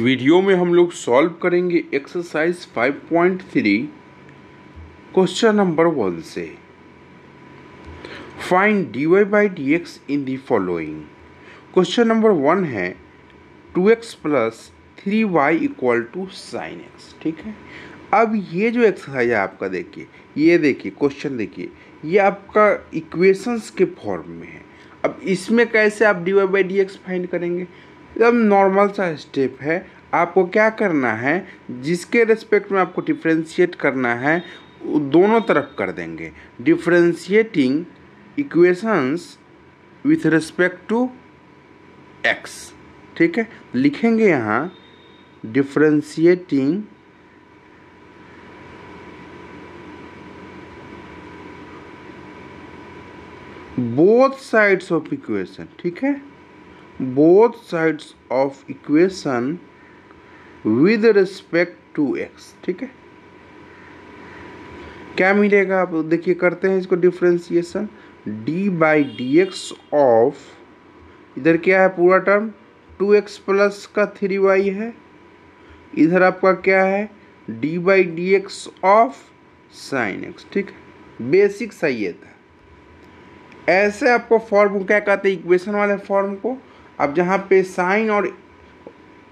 video में हम लोग सॉल्व करेंगे एक्सरसाइज 5.3 क्वेश्चन नंबर वन से find D Y by D X in the following question number one है two x plus three Y equal to sine X ठीक है अब ये जो एक्सरसाइज है आपका देखिए ये देखिए क्वेश्चन देखिए ये आपका इक्वेशंस के फॉर्म में है अब इसमें कैसे आप D Y by D x find करेंगे एकदम नॉर्मल सा स्टेप है आपको क्या करना है जिसके रिस्पेक्ट में आपको डिफ्रेंशिएट करना है दोनों तरफ कर देंगे differentiating equations with respect to X ठीक है लिखेंगे यहाँ differentiating both sides of equation ठीक है both sides of equation with respect to x ठीक है क्या मिलेगा आप देखिए करते हैं इसको differentiation D by D x of इधर क्या है पूरा टर्म टू एक्स प्लस का थ्री वाई है इधर आपका क्या है D by D x of sine X ठीक है बेसिक सही था ऐसे आपको फॉर्म क्या कहते हैं इक्वेशन वाले फॉर्म को अब जहाँ पे साइन और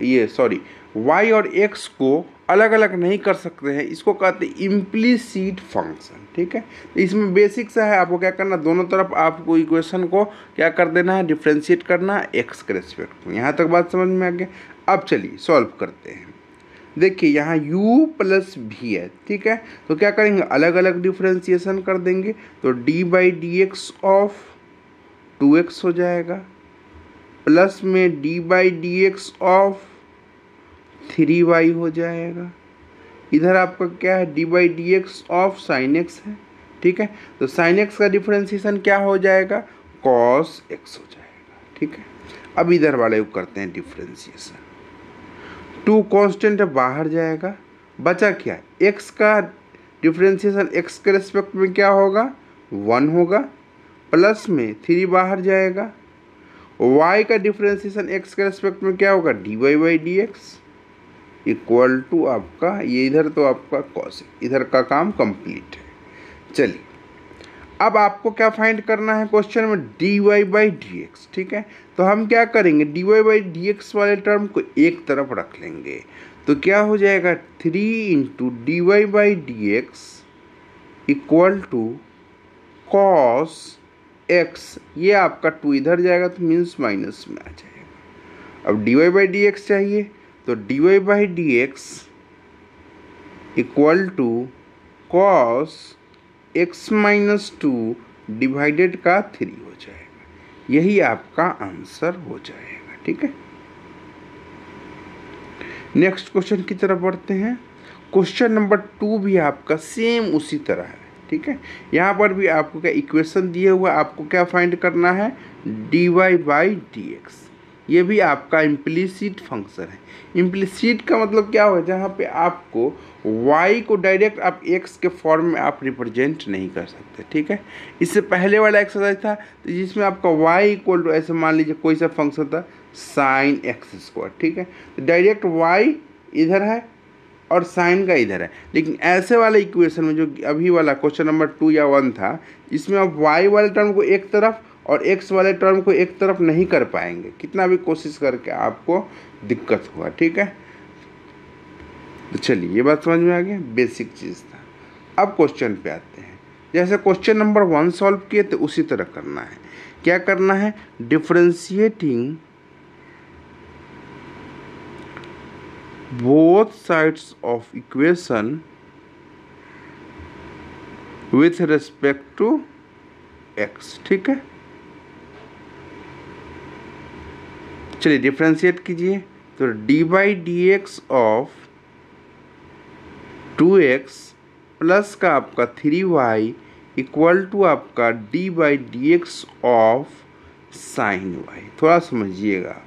ये सॉरी वाई और एक्स को अलग अलग नहीं कर सकते हैं इसको कहते हैं इम्प्लीसिट फंक्शन ठीक है तो इसमें बेसिक सा है आपको क्या करना दोनों तरफ आपको इक्वेशन को क्या कर देना है डिफ्रेंशिएट करना है एक्स के रेस्पेक्ट में यहाँ तक बात समझ में आ गया अब चलिए सॉल्व करते हैं देखिए यहाँ u प्लस भी है ठीक है तो क्या करेंगे अलग अलग डिफ्रेंसिएशन कर देंगे तो d by D x of two x हो जाएगा प्लस में D by D x of three Y हो जाएगा इधर आपका क्या है D by D x of sine X है ठीक है तो साइन एक्स का डिफ्रेंसिएशन क्या हो जाएगा कॉस एक्स हो जाएगा ठीक है अब इधर वाले को करते हैं डिफ्रेंसिएशन टू कांस्टेंट बाहर जाएगा बचा क्या एक्स का डिफ्रेंसिएशन एक्स के रेस्पेक्ट में क्या होगा वन होगा प्लस में थ्री बाहर जाएगा वाई का डिफ्रेंसिएशन एक्स के रेस्पेक्ट में क्या होगा D Y by D x equal to आपका ये इधर तो आपका कॉस इधर का काम कंप्लीट है चलिए अब आपको क्या फाइंड करना है क्वेश्चन में D Y by D x ठीक है तो हम क्या करेंगे D Y by D x वाले टर्म को एक तरफ रख लेंगे तो क्या हो जाएगा three into D Y by D x equal to cos X ये आपका टू इधर जाएगा तो मीन्स माइनस में आ जाएगा अब D Y by D X चाहिए तो D Y by D x equal to cos X minus two divided का थ्री हो जाएगा यही आपका आंसर हो जाएगा ठीक है नेक्स्ट क्वेश्चन की तरफ बढ़ते हैं क्वेश्चन नंबर टू भी आपका सेम उसी तरह है ठीक है यहाँ पर भी आपको क्या इक्वेशन दिया हुआ आपको क्या फाइंड करना है D Y by D x ये भी आपका इम्प्लीसिट फंक्शन है इम्प्लीसिट का मतलब क्या हो जहाँ पे आपको वाई को डायरेक्ट आप एक्स के फॉर्म में आप रिप्रेजेंट नहीं कर सकते ठीक है इससे पहले वाला एक्सरसाइज था तो जिसमें आपका वाई इक्वल टू ऐसे मान लीजिए कोई सा फंक्शन था साइन एक्स स्क्वायर ठीक है तो डायरेक्ट वाई इधर है और साइन का इधर है लेकिन ऐसे वाले इक्वेशन में जो अभी वाला क्वेश्चन नंबर टू या वन था इसमें आप वाई वाले टर्म को एक तरफ और एक्स वाले टर्म को एक तरफ नहीं कर पाएंगे कितना भी कोशिश करके आपको दिक्कत हुआ ठीक है तो चलिए ये बात समझ में आ गया बेसिक चीज़ था अब क्वेश्चन पे आते हैं जैसे क्वेश्चन नंबर वन सॉल्व किए तो उसी तरह करना है क्या करना है differentiating both sides of equation with respect to x ठीक है चलिए डिफ्रेंशिएट कीजिए तो D by D x of two x plus का आपका थ्री वाई इक्वल टू आपका D by D x of sine Y थोड़ा समझिएगा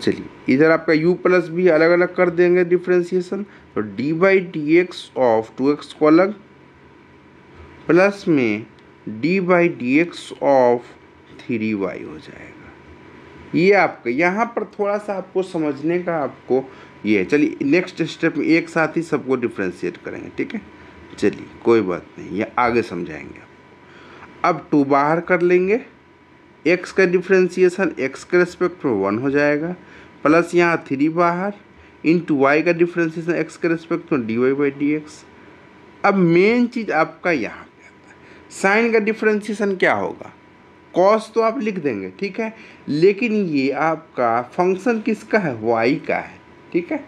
चलिए इधर आपका u प्लस भी अलग अलग कर देंगे डिफ्रेंसिएशन तो D by D x of two X को अलग प्लस में D by D x of three Y हो जाएगा ये आपका यहाँ पर थोड़ा सा आपको समझने का आपको ये चलिए नेक्स्ट स्टेप में एक साथ ही सबको डिफ्रेंशिएट करेंगे ठीक है चलिए कोई बात नहीं ये आगे समझाएंगे अब टू बाहर कर लेंगे एक्स का डिफ्रेंसिएशन एक्स के रेस्पेक्ट में वन हो जाएगा प्लस यहाँ थ्री बाहर इंटू वाई का डिफ्रेंसिएशन एक्स के रेस्पेक्ट में D Y by D x अब मेन चीज़ आपका यहाँ पे आता है साइन का डिफ्रेंसिएशन क्या होगा कॉस तो आप लिख देंगे ठीक है लेकिन ये आपका फंक्शन किसका है वाई का है ठीक है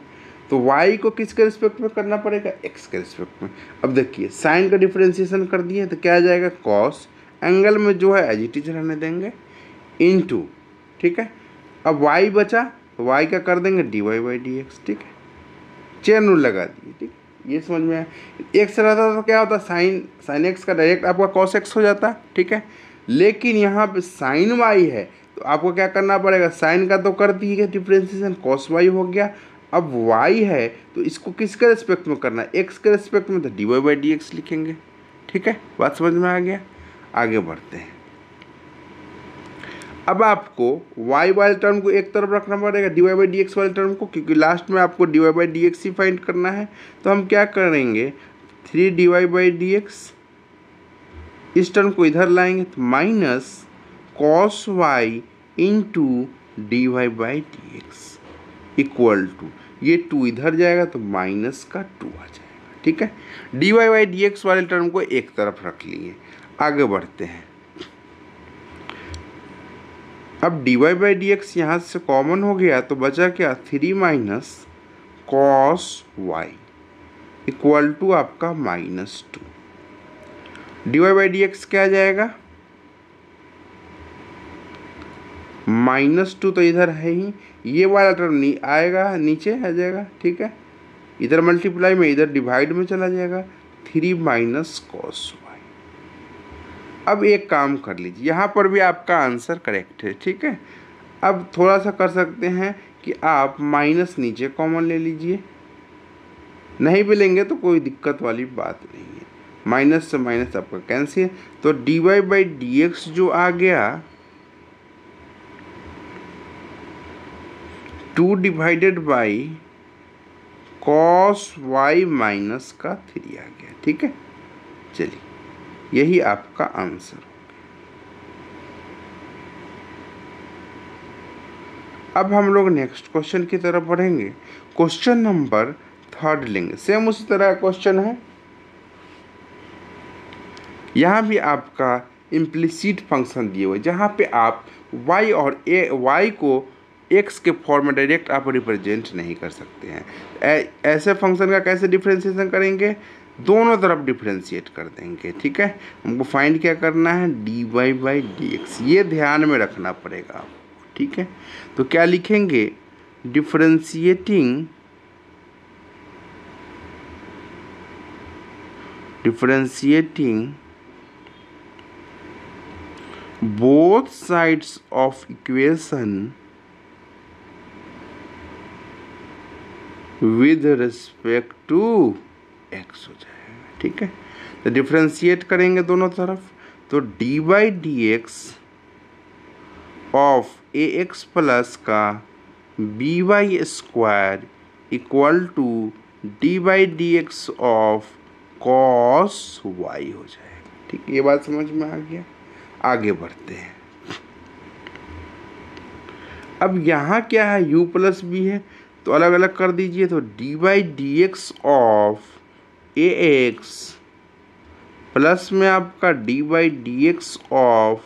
तो वाई को किसके रिस्पेक्ट में करना पड़ेगा एक्स के रिस्पेक्ट में अब देखिए साइन का डिफ्रेंसिएशन कर दिए तो क्या आ जाएगा कॉस एंगल में जो है एजिटिज रहने देंगे इनटू ठीक है अब वाई बचा तो वाई का कर देंगे d Y by D x ठीक है चेन रूल लगा दिए ठीक ये समझ में आया एक्स रहता तो क्या होता साइन साइन एक्स का डायरेक्ट आपका कॉस एक्स हो जाता ठीक है लेकिन यहाँ पे साइन वाई है तो आपको क्या करना पड़ेगा साइन का तो कर दिए डिफ्रेंसिएशन कॉस वाई हो गया अब वाई है तो इसको किसके रिस्पेक्ट में करना है एक्स के रिस्पेक्ट में तो D Y by D x लिखेंगे ठीक है बात समझ में आ गया आगे बढ़ते हैं अब आपको y वाले टर्म को एक तरफ रखना पड़ेगा d Y by D x वाले टर्म को क्योंकि लास्ट में आपको d Y by D x ही फाइंड करना है तो हम क्या करेंगे three d Y by D x इस टर्म को इधर लाएंगे तो minus cos y into D Y by D x equal to ये टू इधर जाएगा तो माइनस का टू आ जाएगा ठीक है D Y by D x वाले टर्म को एक तरफ रख लिए आगे बढ़ते हैं अब dy y by D x यहाँ से कॉमन हो गया तो बचा क्या three minus cos y equal to आपका minus two d Y by D x क्या आ जाएगा माइनस टू तो इधर है ही ये वाला टर्म नहीं आएगा नीचे आ जाएगा ठीक है इधर मल्टीप्लाई में इधर डिवाइड में चला जाएगा थ्री माइनस कॉस अब एक काम कर लीजिए यहाँ पर भी आपका आंसर करेक्ट है ठीक है अब थोड़ा सा कर सकते हैं कि आप माइनस नीचे कॉमन ले लीजिए नहीं भी लेंगे तो कोई दिक्कत वाली बात नहीं है माइनस से माइनस आपका कैंसिल तो D Y by D x जो आ गया two divided by cos y minus का थ्री आ गया ठीक है चलिए यही आपका आंसर अब हम लोग नेक्स्ट क्वेश्चन की तरफ बढ़ेंगे क्वेश्चन नंबर थर्ड लिंग सेम उसी तरह क्वेश्चन है यहां भी आपका इम्प्लीसिड फंक्शन दिए हुए जहां पे आप y और a y को x के फॉर्म में डायरेक्ट आप रिप्रेजेंट नहीं कर सकते हैं ऐसे फंक्शन का कैसे डिफ्रेंसिएशन करेंगे दोनों तरफ डिफ्रेंशिएट कर देंगे ठीक है हमको फाइंड क्या करना है D Y by D x ये ध्यान में रखना पड़ेगा आपको ठीक है तो क्या लिखेंगे differentiating differentiating both sides of equation with respect to x हो जाए ठीक है तो डिफ्रेंशिएट करेंगे दोनों तरफ तो D by D x of a x plus का b y square equal to d by D x of cos y हो जाएगा ठीक ये बात समझ में आ गया आगे बढ़ते हैं अब यहाँ क्या है u प्लस बी है तो अलग अलग कर दीजिए तो D y d x of a x plus में आपका D by D x of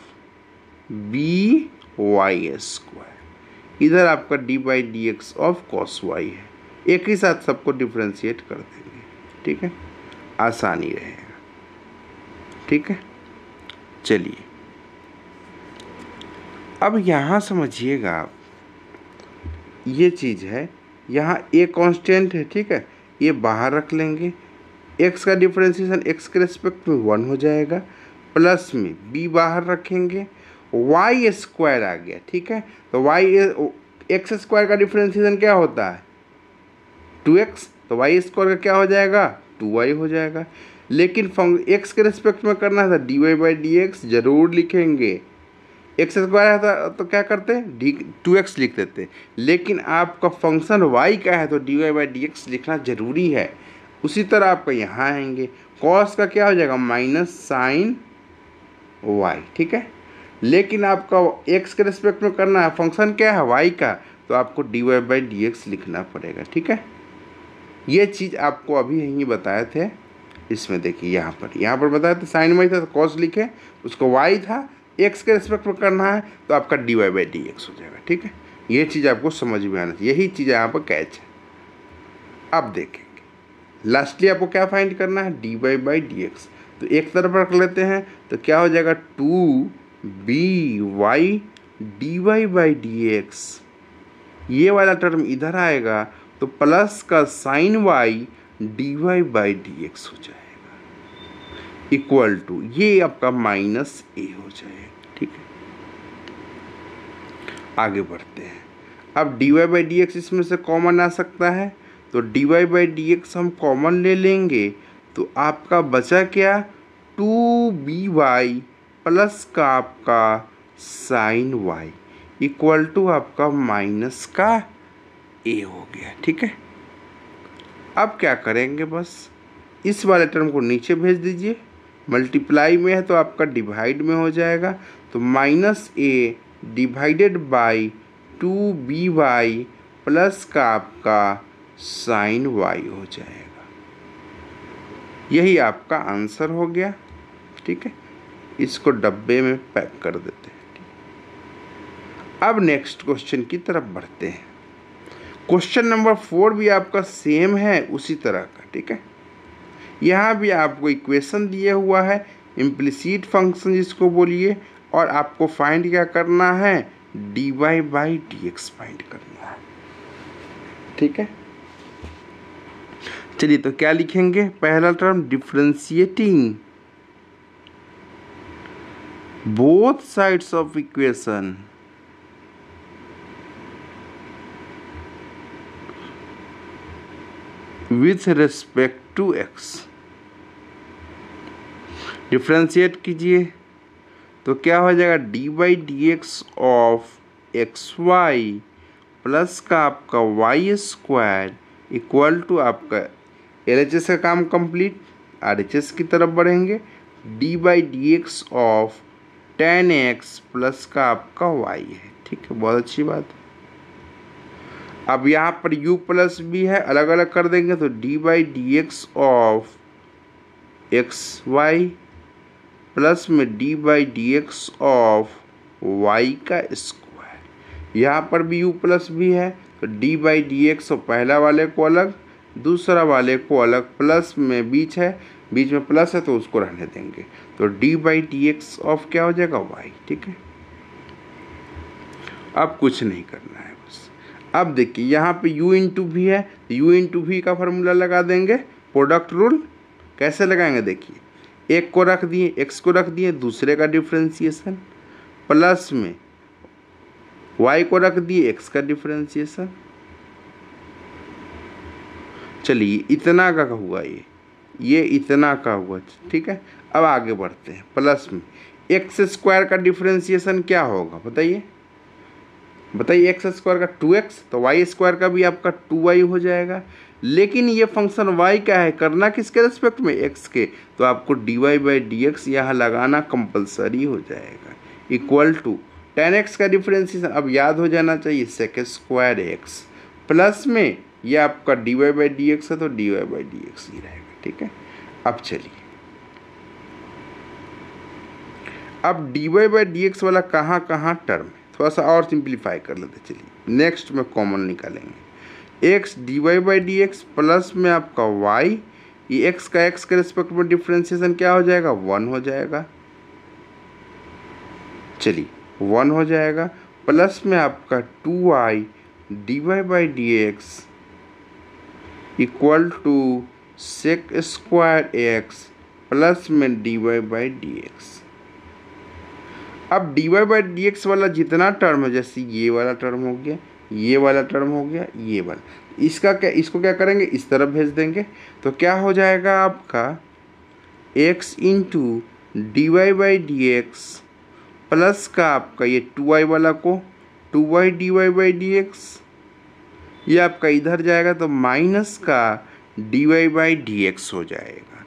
b y square इधर आपका D by D x of cos y है एक ही साथ सबको डिफ्रेंशिएट कर देंगे ठीक है आसानी रहेगा ठीक है चलिए अब यहाँ समझिएगा आप ये चीज़ है यहाँ ए कांस्टेंट है ठीक है ये बाहर रख लेंगे एक्स का डिफ्रेंसीसन एक्स के रेस्पेक्ट में वन हो जाएगा प्लस में बी बाहर रखेंगे वाई स्क्वायर आ गया ठीक है तो वाई एक्स स्क्वायर का डिफ्रेंसीसन क्या होता है टू एक्स तो वाई स्क्वायर का क्या हो जाएगा टू वाई हो जाएगा लेकिन एक्स के रेस्पेक्ट में करना था d Y by D x जरूर लिखेंगे एक्स स्क्वायर है तो, तो क्या करते डी टू एक्स लिख देते लेकिन आपका फंक्शन वाई का है तो D Y by D x लिखना ज़रूरी है उसी तरह आपका यहाँ आएंगे कॉस का क्या हो जाएगा माइनस साइन वाई ठीक है लेकिन आपका एक्स के रिस्पेक्ट में करना है फंक्शन क्या है वाई का तो आपको d Y by D x लिखना पड़ेगा ठीक है ये चीज़ आपको अभी यहीं बताए थे इसमें देखिए यहाँ पर यहाँ पर बताया था साइन वाई था तो कॉस लिखे उसको वाई था एक्स के रिस्पेक्ट में करना है तो आपका d Y by D x हो जाएगा ठीक है ये चीज़ आपको समझ में आना चाहिए यही चीज़ यहाँ पर कैच है अब देखें लास्टली आपको क्या फाइंड करना है D Y by D x तो एक तरफ रख लेते हैं तो क्या हो जाएगा two b y d Y by D x ये वाला टर्म इधर आएगा तो प्लस का sine y d Y by D x हो जाएगा इक्वल टू ये आपका माइनस ए हो जाएगा ठीक है आगे बढ़ते हैं अब D Y by D x इसमें से कॉमन आ सकता है तो D Y by D x हम कॉमन ले लेंगे तो आपका बचा क्या टू बी वाई प्लस का आपका साइन वाई इक्वल टू आपका माइनस का ए हो गया ठीक है अब क्या करेंगे बस इस वाले टर्म को नीचे भेज दीजिए मल्टीप्लाई में है तो आपका डिवाइड में हो जाएगा तो minus a divided by two b y plus का आपका साइन वाई हो जाएगा यही आपका आंसर हो गया ठीक है इसको डब्बे में पैक कर देते हैं अब नेक्स्ट क्वेश्चन की तरफ बढ़ते हैं क्वेश्चन नंबर फोर भी आपका सेम है उसी तरह का ठीक है यहाँ भी आपको इक्वेशन दिया हुआ है इम्प्लिसिट फंक्शन जिसको बोलिए और आपको फाइंड क्या करना है D Y by D x find करना है ठीक है चलिए तो क्या लिखेंगे पहला term differentiating both sides of equation with respect to x differentiate कीजिए तो क्या हो जाएगा d by D x of x y plus का आपका वाई स्क्वायर इक्वल टू आपका एल का काम कंप्लीट आर की तरफ बढ़ेंगे d by D x of ten x plus का आपका वाई है ठीक है बहुत अच्छी बात है अब यहाँ पर यू प्लस बी है अलग अलग कर देंगे तो D by D x of x y plus में D by D x of y का स्क्वायर यहाँ पर भी यू प्लस बी है तो डी बाई डी एक्स पहला वाले को अलग दूसरा वाले को अलग प्लस में बीच है बीच में प्लस है तो उसको रहने देंगे तो D by D x of क्या हो जाएगा वाई ठीक है अब कुछ नहीं करना है बस अब देखिए यहाँ पे u इंटू भी है इन इंटू भी का फार्मूला लगा देंगे प्रोडक्ट रूल कैसे लगाएंगे देखिए एक को रख दिए एक्स को रख दिए दूसरे का डिफ्रेंसिएशन प्लस में वाई को रख दिए एक्स का डिफ्रेंसिएशन चलिए इतना का हुआ ये ये इतना का हुआ ठीक है अब आगे बढ़ते हैं प्लस में एक्स स्क्वायर का डिफ्रेंसिएशन क्या होगा बताइए बताइए एक्स स्क्वायर का टू एक्स तो वाई स्क्वायर का भी आपका टू वाई हो जाएगा लेकिन ये फंक्शन वाई का है करना किसके रेस्पेक्ट में एक्स के तो आपको d Y by D x यहाँ लगाना कंपलसरी हो जाएगा इक्वल टू टेन एक्स का डिफ्रेंसिएशन अब याद हो जाना चाहिए सेक स्क्वायर एक्स प्लस में ये आपका d Y by D x है तो D Y by D x ही रहेगा ठीक है अब चलिए अब D Y by D x वाला कहाँ कहाँ टर्म है थोड़ा सा और सिंप्लीफाई कर लेते चलिए नेक्स्ट में कॉमन निकालेंगे x d Y by D x plus में आपका वाई ये एक्स का एक्स के रिस्पेक्ट में डिफ्रेंसिएशन क्या हो जाएगा वन हो जाएगा चलिए वन हो जाएगा प्लस में आपका two i d Y by D x equal to sec square x plus में D Y by D x अब D Y by D x वाला जितना टर्म है जैसे ये वाला टर्म हो गया ये वाला टर्म हो गया ये वाला इसका क्या इसको क्या करेंगे इस तरफ भेज देंगे तो क्या हो जाएगा आपका x into D Y by D x plus का आपका ये टू वाई वाला को two y d Y by D x ये आपका इधर जाएगा तो माइनस का d Y by D x हो जाएगा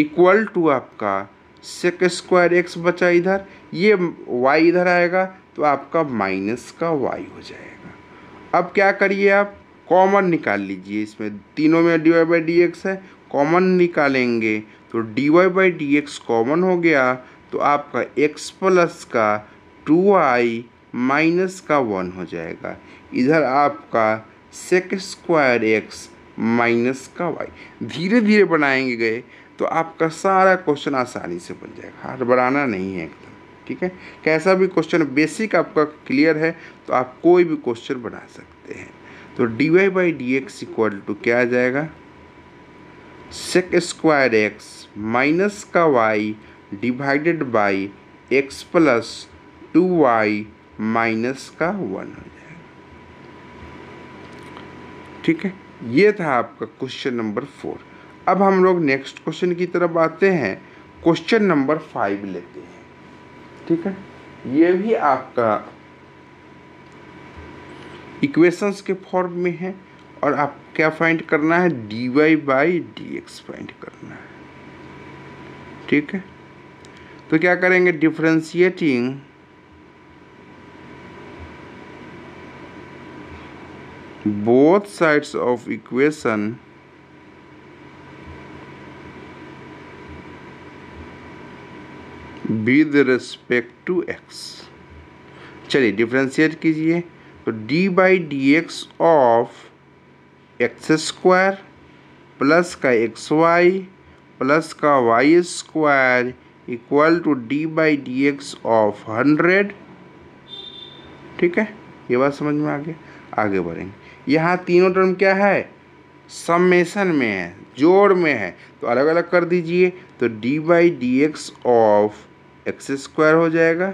इक्वल टू आपका सेक स्क्वायर एक्स बचा इधर ये वाई इधर आएगा तो आपका माइनस का वाई हो जाएगा अब क्या करिए आप कॉमन निकाल लीजिए इसमें तीनों में D Y by D x है कॉमन निकालेंगे तो D Y by D x common हो गया तो आपका एक्स प्लस का टू आई माइनस का वन हो जाएगा इधर आपका सेक स्क्वायर एक्स माइनस का वाई धीरे धीरे बनाएंगे गए तो आपका सारा क्वेश्चन आसानी से बन जाएगा बनाना नहीं है एकदम ठीक है कैसा भी क्वेश्चन बेसिक आपका क्लियर है तो आप कोई भी क्वेश्चन बना सकते हैं तो D Y by D x equal to क्या आ जाएगा सेक स्क्वायर एक्स माइनस का y divided by x plus two y minus का वन हो जाएगा ठीक है ये था आपका क्वेश्चन नंबर फोर अब हम लोग नेक्स्ट क्वेश्चन की तरफ आते हैं क्वेश्चन नंबर फाइव लेते हैं ठीक है ये भी आपका इक्वेशंस के फॉर्म में है और आप क्या फाइंड करना है D Y by D x find करना है ठीक है तो क्या करेंगे differentiating both sides of equation with respect to x चलिए डिफ्रेंशिएट कीजिए तो D by D x of x square plus का एक्स वाई प्लस का y square equal to d by D x of hundred ठीक है ये बात समझ में आ गया आगे बढ़ेंगे यहाँ तीनों टर्म क्या है समेसन में है जोड़ में है तो अलग अलग कर दीजिए तो D by D x of x square हो जाएगा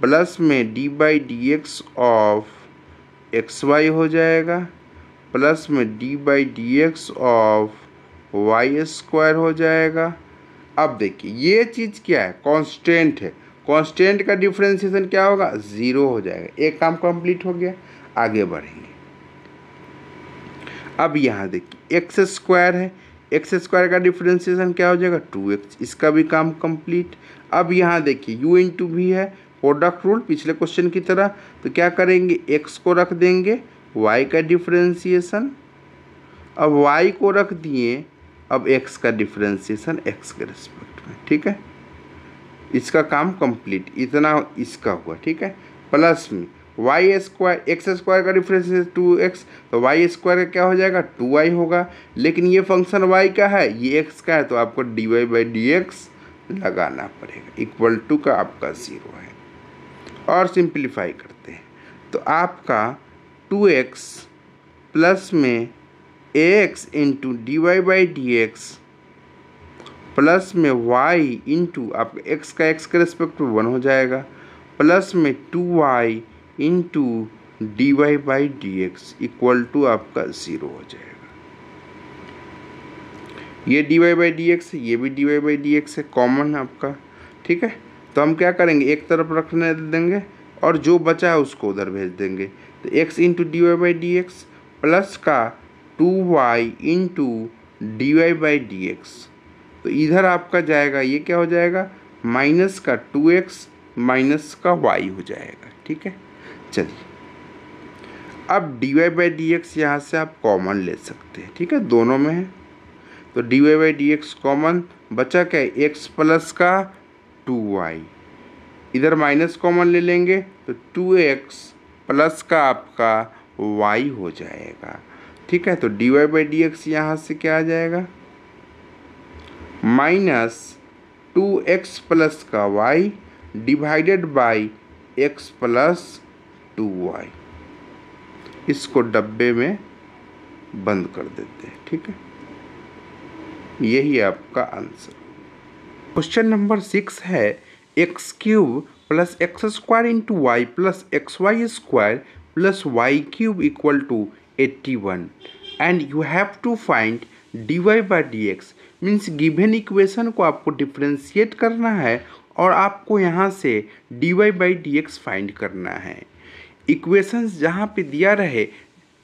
प्लस में D by D x of x y हो जाएगा प्लस में D by D x of y square हो जाएगा अब देखिए ये चीज़ क्या है कांस्टेंट है कांस्टेंट का डिफ्रेंशिएशन क्या होगा ज़ीरो हो जाएगा एक काम कंप्लीट हो गया आगे बढ़ेंगे अब यहाँ देखिए एक्स स्क्वायर है एक्स स्क्वायर का डिफ्रेंसिएशन क्या हो जाएगा टू एक्स इसका भी काम कंप्लीट अब यहाँ देखिए यू इन टू भी है प्रोडक्ट रूल पिछले क्वेश्चन की तरह तो क्या करेंगे एक्स को रख देंगे वाई का डिफ्रेंसीसन अब वाई को रख दिए अब एक्स का डिफ्रेंसीसन एक्स के रिस्पेक्ट में ठीक है इसका काम कंप्लीट इतना इसका हुआ ठीक है प्लस में वाई स्क्वायर एक्स स्क्वायर का डिफरेंस है टू एक्स तो वाई स्क्वायर का क्या हो जाएगा टू वाई होगा लेकिन ये फंक्शन वाई का है ये एक्स का है तो आपको d Y by D x लगाना पड़ेगा इक्वल टू का आपका ज़ीरो है और सिंप्लीफाई करते हैं तो आपका टू एक्स प्लस में a x into D Y by D x plus में वाई इंटू आपका एक्स का एक्स के रिस्पेक्ट में वन हो जाएगा प्लस में two y into d Y by D x equal to आपका ज़ीरो हो जाएगा ये d Y by D x ये भी d Y by D x है कॉमन है आपका ठीक है तो हम क्या करेंगे एक तरफ रखने देंगे और जो बचा है उसको उधर भेज देंगे तो x into D Y by D x plus का two y into D Y by D x तो इधर आपका जाएगा ये क्या हो जाएगा माइनस का टू एक्स माइनस का वाई हो जाएगा ठीक है चलिए अब D Y by D x यहाँ से आप कॉमन ले सकते हैं ठीक है दोनों में है तो D Y by D x common बचा क्या है एक्स प्लस का टू वाई इधर माइनस कॉमन ले लेंगे तो टू एक्स प्लस का आपका वाई हो जाएगा ठीक है तो D Y by D x यहाँ से क्या आ जाएगा माइनस टू एक्स प्लस का y divided by x plus two y इसको डब्बे में बंद कर देते हैं ठीक है यही आपका आंसर क्वेश्चन नंबर सिक्स है x cube plus x square into y plus x y square plus y cube equal to eighty one and you have to find D Y by D x means given equation को आपको differentiate करना है और आपको यहाँ से d Y by D x find करना है इक्वेशंस जहाँ पे दिया रहे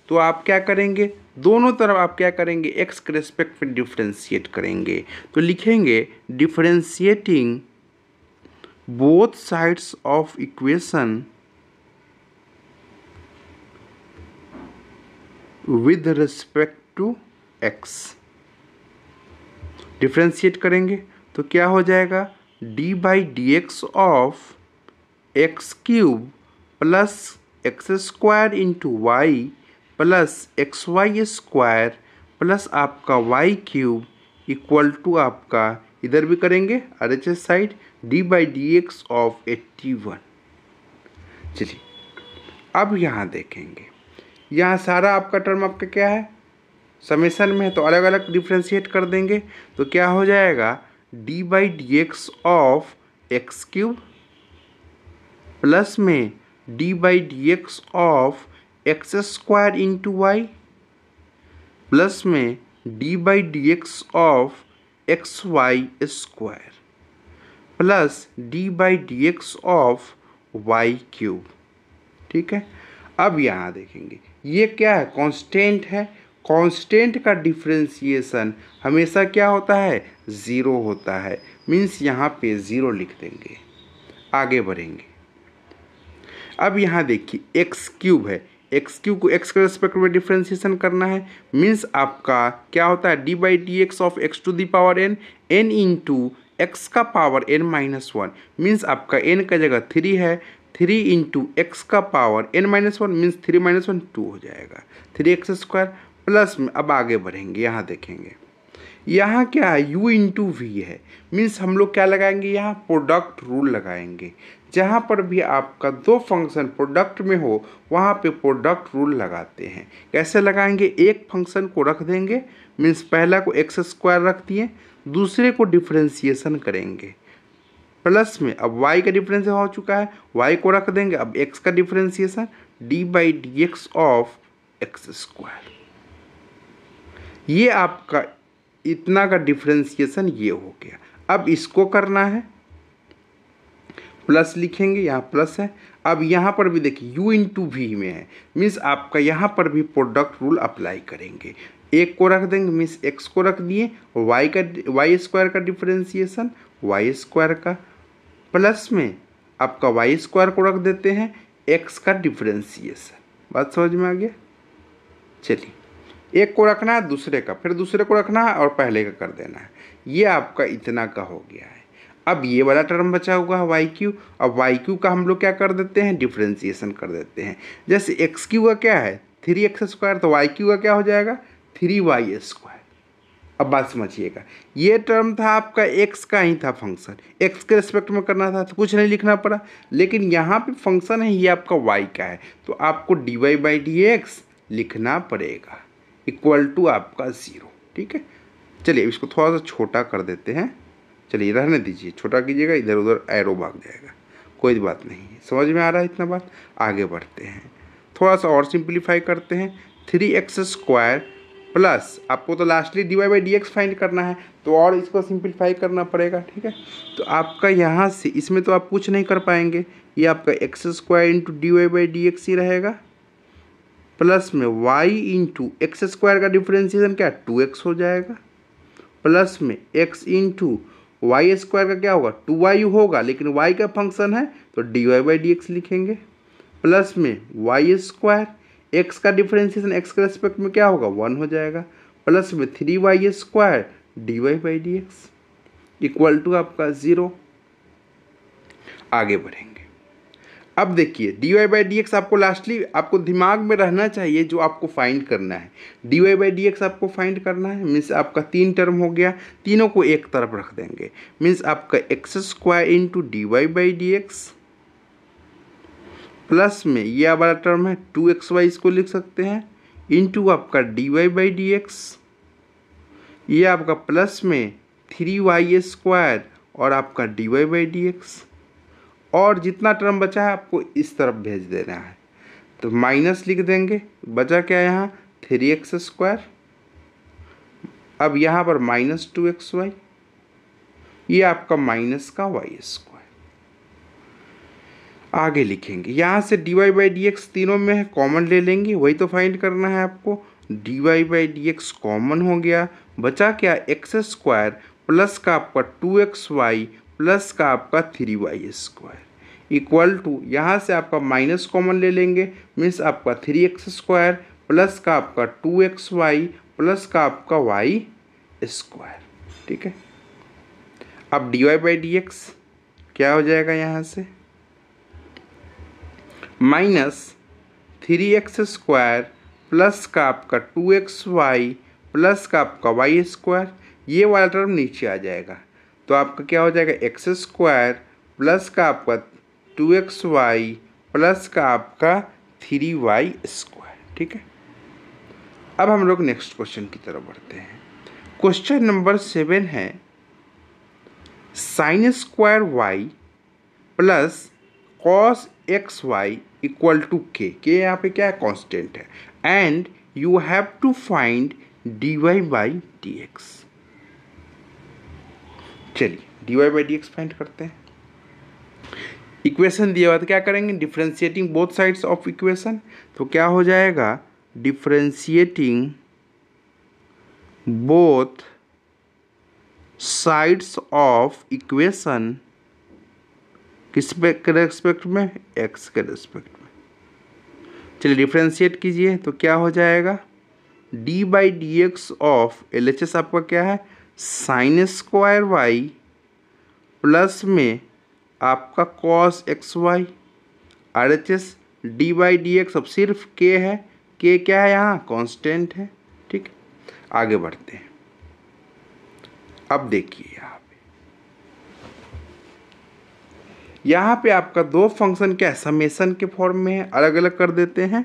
तो आप क्या करेंगे दोनों तरफ आप क्या करेंगे एक्स के रेस्पेक्ट में डिफ्रेंशिएट करेंगे तो लिखेंगे differentiating both sides of equation with respect to x differentiate करेंगे तो क्या हो जाएगा d by D x of x cube plus x square into y plus x y square plus आपका वाई क्यूब इक्वल टू आपका इधर भी करेंगे R H S side d by D x of eighty one चलिए अब यहाँ देखेंगे यहाँ सारा आपका टर्म आपका क्या है समेसन में है तो अलग अलग डिफ्रेंशिएट कर देंगे तो क्या हो जाएगा d by D x of x cube plus में d by dx of x square into y plus में D by D x of x y square plus d by D x of y cube ठीक है अब यहाँ देखेंगे ये क्या है कांस्टेंट है कांस्टेंट का डिफ्रेंसिएशन हमेशा क्या होता है ज़ीरो होता है मीन्स यहाँ पे ज़ीरो लिख देंगे आगे बढ़ेंगे अब यहाँ देखिए एक्स क्यूब है एक्स क्यूब को एक्स के रेस्पेक्ट में डिफ्रेंसिएशन करना है मीन्स आपका क्या होता है D by D x of x to the power n n into x का power n minus one means आपका एन का जगह थ्री है थ्री इंटू एक्स का power n minus one means three minus one two हो जाएगा three x square plus में अब आगे बढ़ेंगे यहाँ देखेंगे यहाँ क्या है u इंटू वी है मीन्स हम लोग क्या लगाएंगे यहाँ प्रोडक्ट रूल लगाएंगे जहाँ पर भी आपका दो फंक्शन प्रोडक्ट में हो वहाँ पे प्रोडक्ट रूल लगाते हैं कैसे लगाएंगे एक फंक्शन को रख देंगे मीन्स पहला को एक्स स्क्वायर रख दिए दूसरे को डिफ्रेंसीसन करेंगे प्लस में अब वाई का डिफरेंस हो चुका है वाई को रख देंगे अब एक्स का differentiation d by D x of x square ये आपका इतना का डिफरेंसिएशन ये हो गया अब इसको करना है प्लस लिखेंगे यहाँ प्लस है अब यहाँ पर भी देखिए यू इन टू वी में है मीन्स आपका यहाँ पर भी प्रोडक्ट रूल अप्लाई करेंगे एक को रख देंगे मीन्स एक्स को रख दिए वाई का वाई स्क्वायर का डिफ्रेंसिएशन वाई स्क्वायर का प्लस में आपका वाई स्क्वायर को रख देते हैं एक्स का डिफ्रेंसिएशन बात समझ में आ गया चलिए एक को रखना है दूसरे का फिर दूसरे को रखना है और पहले का कर देना है ये आपका इतना का हो गया है अब ये वाला टर्म बचा हुआ है वाई क्यू अब वाई क्यू का हम लोग क्या कर देते हैं डिफ्रेंसीसन कर देते हैं जैसे एक्स क्यू का क्या है थ्री एक्स स्क्वायर तो वाई क्यू का क्या हो जाएगा थ्री वाई स्क्वायर अब बात समझिएगा ये टर्म था आपका एक्स का ही था फंक्शन एक्स के रिस्पेक्ट में करना था तो कुछ नहीं लिखना पड़ा लेकिन यहाँ पर फंक्शन है ये आपका वाई का है तो आपको d Y by D x लिखना पड़ेगा इक्वल टू आपका ज़ीरो ठीक है चलिए इसको थोड़ा सा छोटा कर देते हैं चलिए रहने दीजिए छोटा कीजिएगा इधर उधर एरो भाग जाएगा कोई बात नहीं समझ में आ रहा है इतना बात आगे बढ़ते हैं थोड़ा सा और सिंप्लीफाई करते हैं थ्री एक्स स्क्वायर प्लस आपको तो lastly d Y by D x find करना है तो और इसको सिंप्लीफाई करना पड़ेगा ठीक है तो आपका यहाँ से इसमें तो आप कुछ नहीं कर पाएंगे ये आपका x square into D Y by D x ही रहेगा प्लस में वाई इंटू एक्स स्क्वायर का डिफ्रेंसिएशन क्या टू एक्स हो जाएगा प्लस में एक्स इंटू वाई स्क्वायर का क्या होगा टू वाई होगा लेकिन वाई का फंक्शन है तो D Y by D x लिखेंगे प्लस में वाई स्क्वायर एक्स का डिफ्रेंसिएशन एक्स के रेस्पेक्ट में क्या होगा वन हो जाएगा प्लस में three y square d Y by D x equal to आपका ज़ीरो आगे बढ़ेंगे अब देखिए d Y by D x आपको लास्टली आपको दिमाग में रहना चाहिए जो आपको फाइंड करना है D Y by D x आपको फाइंड करना है मीन्स आपका तीन टर्म हो गया तीनों को एक तरफ रख देंगे मीन्स आपका x square into D Y by D x plus में ये वाला टर्म है टू एक्स वाई इसको लिख सकते हैं इंटू आपका d Y by D x ये आपका प्लस में थ्री वाई स्क्वायर और आपका d Y by D x और जितना टर्म बचा है आपको इस तरफ भेज देना है तो माइनस लिख देंगे बचा क्या यहाँ थ्री एक्स स्क्वायर अब यहाँ पर माइनस टू एक्स वाई ये आपका माइनस का वाई स्क्वायर आगे लिखेंगे यहाँ से d Y by D x तीनों में है कॉमन ले लेंगे वही तो फाइंड करना है आपको d Y by D x common हो गया बचा क्या एक्स स्क्वायर प्लस का आपका टू एक्स वाई प्लस का आपका three y square equal to यहाँ से आपका माइनस कॉमन ले लेंगे मीन्स आपका थ्री एक्स स्क्वायर प्लस का आपका टू एक्स वाई प्लस का आपका वाई स्क्वायर ठीक है अब D Y by D x क्या हो जाएगा यहाँ से minus three x square plus का आपका टू एक्स वाई प्लस का आपका वाई स्क्वायर ये वाला टर्म नीचे आ जाएगा तो आपका क्या हो जाएगा एक्स स्क्वायर प्लस का आपका टू एक्स वाई प्लस का आपका थ्री वाई स्क्वायर ठीक है अब हम लोग नेक्स्ट क्वेश्चन की तरफ बढ़ते हैं क्वेश्चन नंबर सेवन है sine square y plus cos x y equal to k k यहाँ पे क्या है कॉन्स्टेंट है and you have to find D Y by D x चलिए d Y by D x find करते हैं equation दिया हुआ तो क्या करेंगे differentiating both sides of equation तो क्या हो जाएगा differentiating both sides of equation किस पे के रेस्पेक्ट में एक्स के रेस्पेक्ट में चलिए डिफ्रेंशिएट कीजिए तो क्या हो जाएगा d by D x of L H S आपका क्या है साइन स्क्वायर वाई प्लस में आपका cos x y R H S d y d x अब सिर्फ के है के क्या है यहाँ कांस्टेंट है ठीक आगे बढ़ते हैं अब देखिए यहाँ पे यहाँ पे आपका दो फंक्शन क्या है समेसन के फॉर्म में है अलग अलग कर देते हैं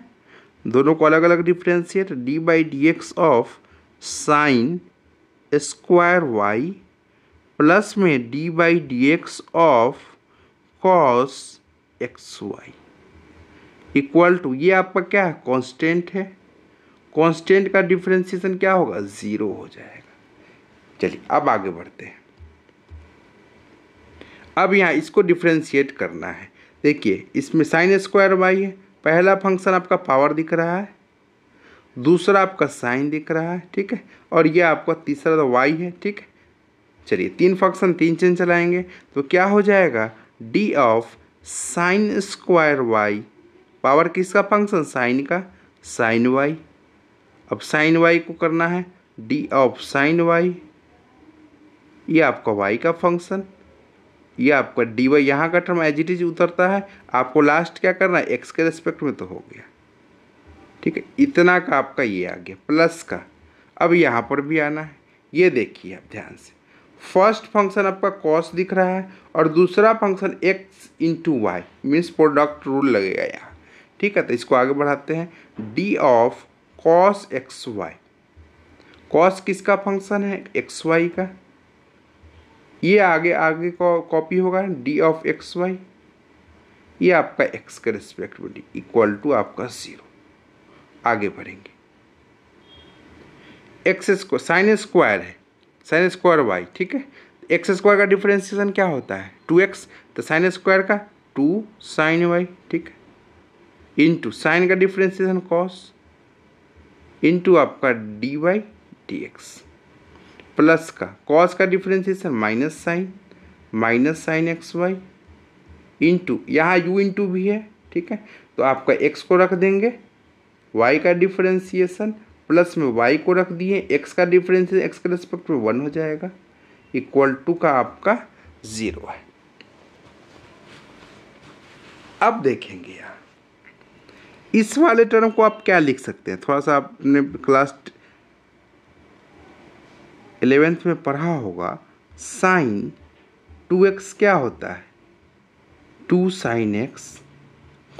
दोनों को अलग अलग differentiate d by D x of sine square y plus में D by D x of cos x y equal to ये आपका क्या है कॉन्स्टेंट है कॉन्स्टेंट का डिफ्रेंसिएशन क्या होगा ज़ीरो हो जाएगा चलिए अब आगे बढ़ते हैं अब यहाँ इसको डिफ्रेंशिएट करना है देखिए इसमें साइन स्क्वायर वाई है पहला फंक्शन आपका पावर दिख रहा है दूसरा आपका साइन दिख रहा है ठीक है और ये आपका तीसरा तो वाई है ठीक है चलिए तीन फंक्शन तीन चेन चलाएंगे तो क्या हो जाएगा d of sine square y power किसका फंक्शन साइन का साइन वाई अब साइन वाई को करना है डी ऑफ साइन वाई ये आपका वाई का फंक्शन ये आपका डी वाई यहाँ का टर्म एज इट इज उतरता है आपको लास्ट क्या करना है एक्स के रेस्पेक्ट में तो हो गया ठीक है इतना का आपका ये आ गया प्लस का अब यहाँ पर भी आना है ये देखिए आप ध्यान से फर्स्ट फंक्शन आपका कॉस दिख रहा है और दूसरा function x into y means product rule लगेगा यहाँ ठीक है तो इसको आगे बढ़ाते हैं d of cos x y cos किसका फंक्शन है एक्स वाई का ये आगे आगे कॉपी होगा डी ऑफ एक्स वाई ये आपका एक्स के रिस्पेक्ट में डी इक्वल टू आपका ज़ीरो आगे बढ़ेंगे एक्स स्क्वायर साइन स्क्वायर है साइन स्क्वायर वाई ठीक है एक्स स्क्वायर का डिफ्रेंसिएशन क्या होता है टू एक्स तो साइन स्क्वायर का टू साइन वाई ठीक है इंटू साइन का डिफ्रेंसिएशन कॉस इंटू आपका d y d x plus का कॉस का differentiation minus sine minus sine x y into यहाँ यू इंटू भी है ठीक है तो आपका एक्स को रख देंगे वाई का डिफ्रेंसीसन प्लस में वाई को रख दिए एक्स का डिफ्रेंसिएशन एक्स के रेस्पेक्ट में वन हो जाएगा इक्वल टू का आपका ज़ीरो है अब देखेंगे यार इस वाले टर्म को आप क्या लिख सकते हैं थोड़ा सा आपने क्लास एलेवेंथ में पढ़ा होगा साइन टू एक्स क्या होता है two sine x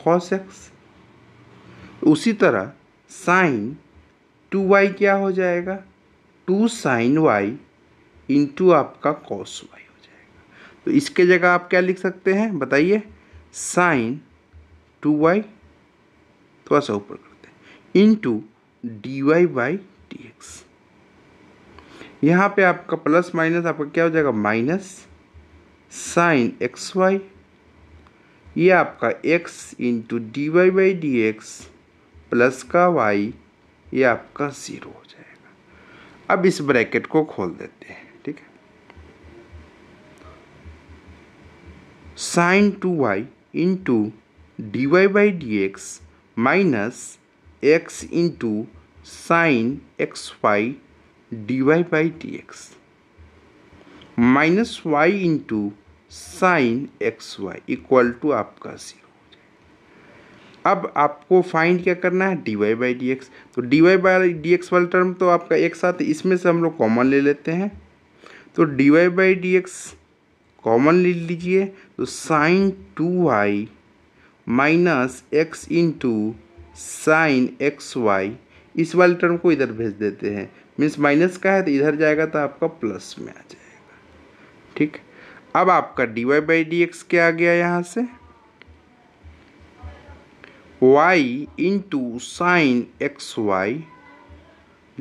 cos x उसी तरह साइन टू वाई क्या हो जाएगा टू साइन वाई इंटू आपका कॉस वाई हो जाएगा तो इसके जगह आप क्या लिख सकते हैं बताइए साइन टू वाई थोड़ा सा ऊपर करते हैं into D Y by D x यहाँ पर आपका प्लस माइनस आपका क्या हो जाएगा माइनस साइन एक्स वाई ये आपका x into D Y by D x plus का वाई ये आपका ज़ीरो हो जाएगा अब इस ब्रैकेट को खोल देते हैं ठीक है sine two y into D Y by D x minus x into sine x y d Y by D x minus y into sine x y equal to आपका ज़ीरो अब आपको फाइंड क्या करना है D Y by D x तो D Y by D x वाला term तो आपका एक साथ इसमें से हम लोग कॉमन ले लेते हैं तो D Y by D x common ले लीजिए तो sine two y minus x इन टू साइन एक्स वाई इस वाले टर्म को इधर भेज देते हैं मीन्स माइनस का है तो इधर जाएगा तो आपका प्लस में आ जाएगा ठीक अब आपका d Y by D x क्या आ गया यहाँ से y into x xy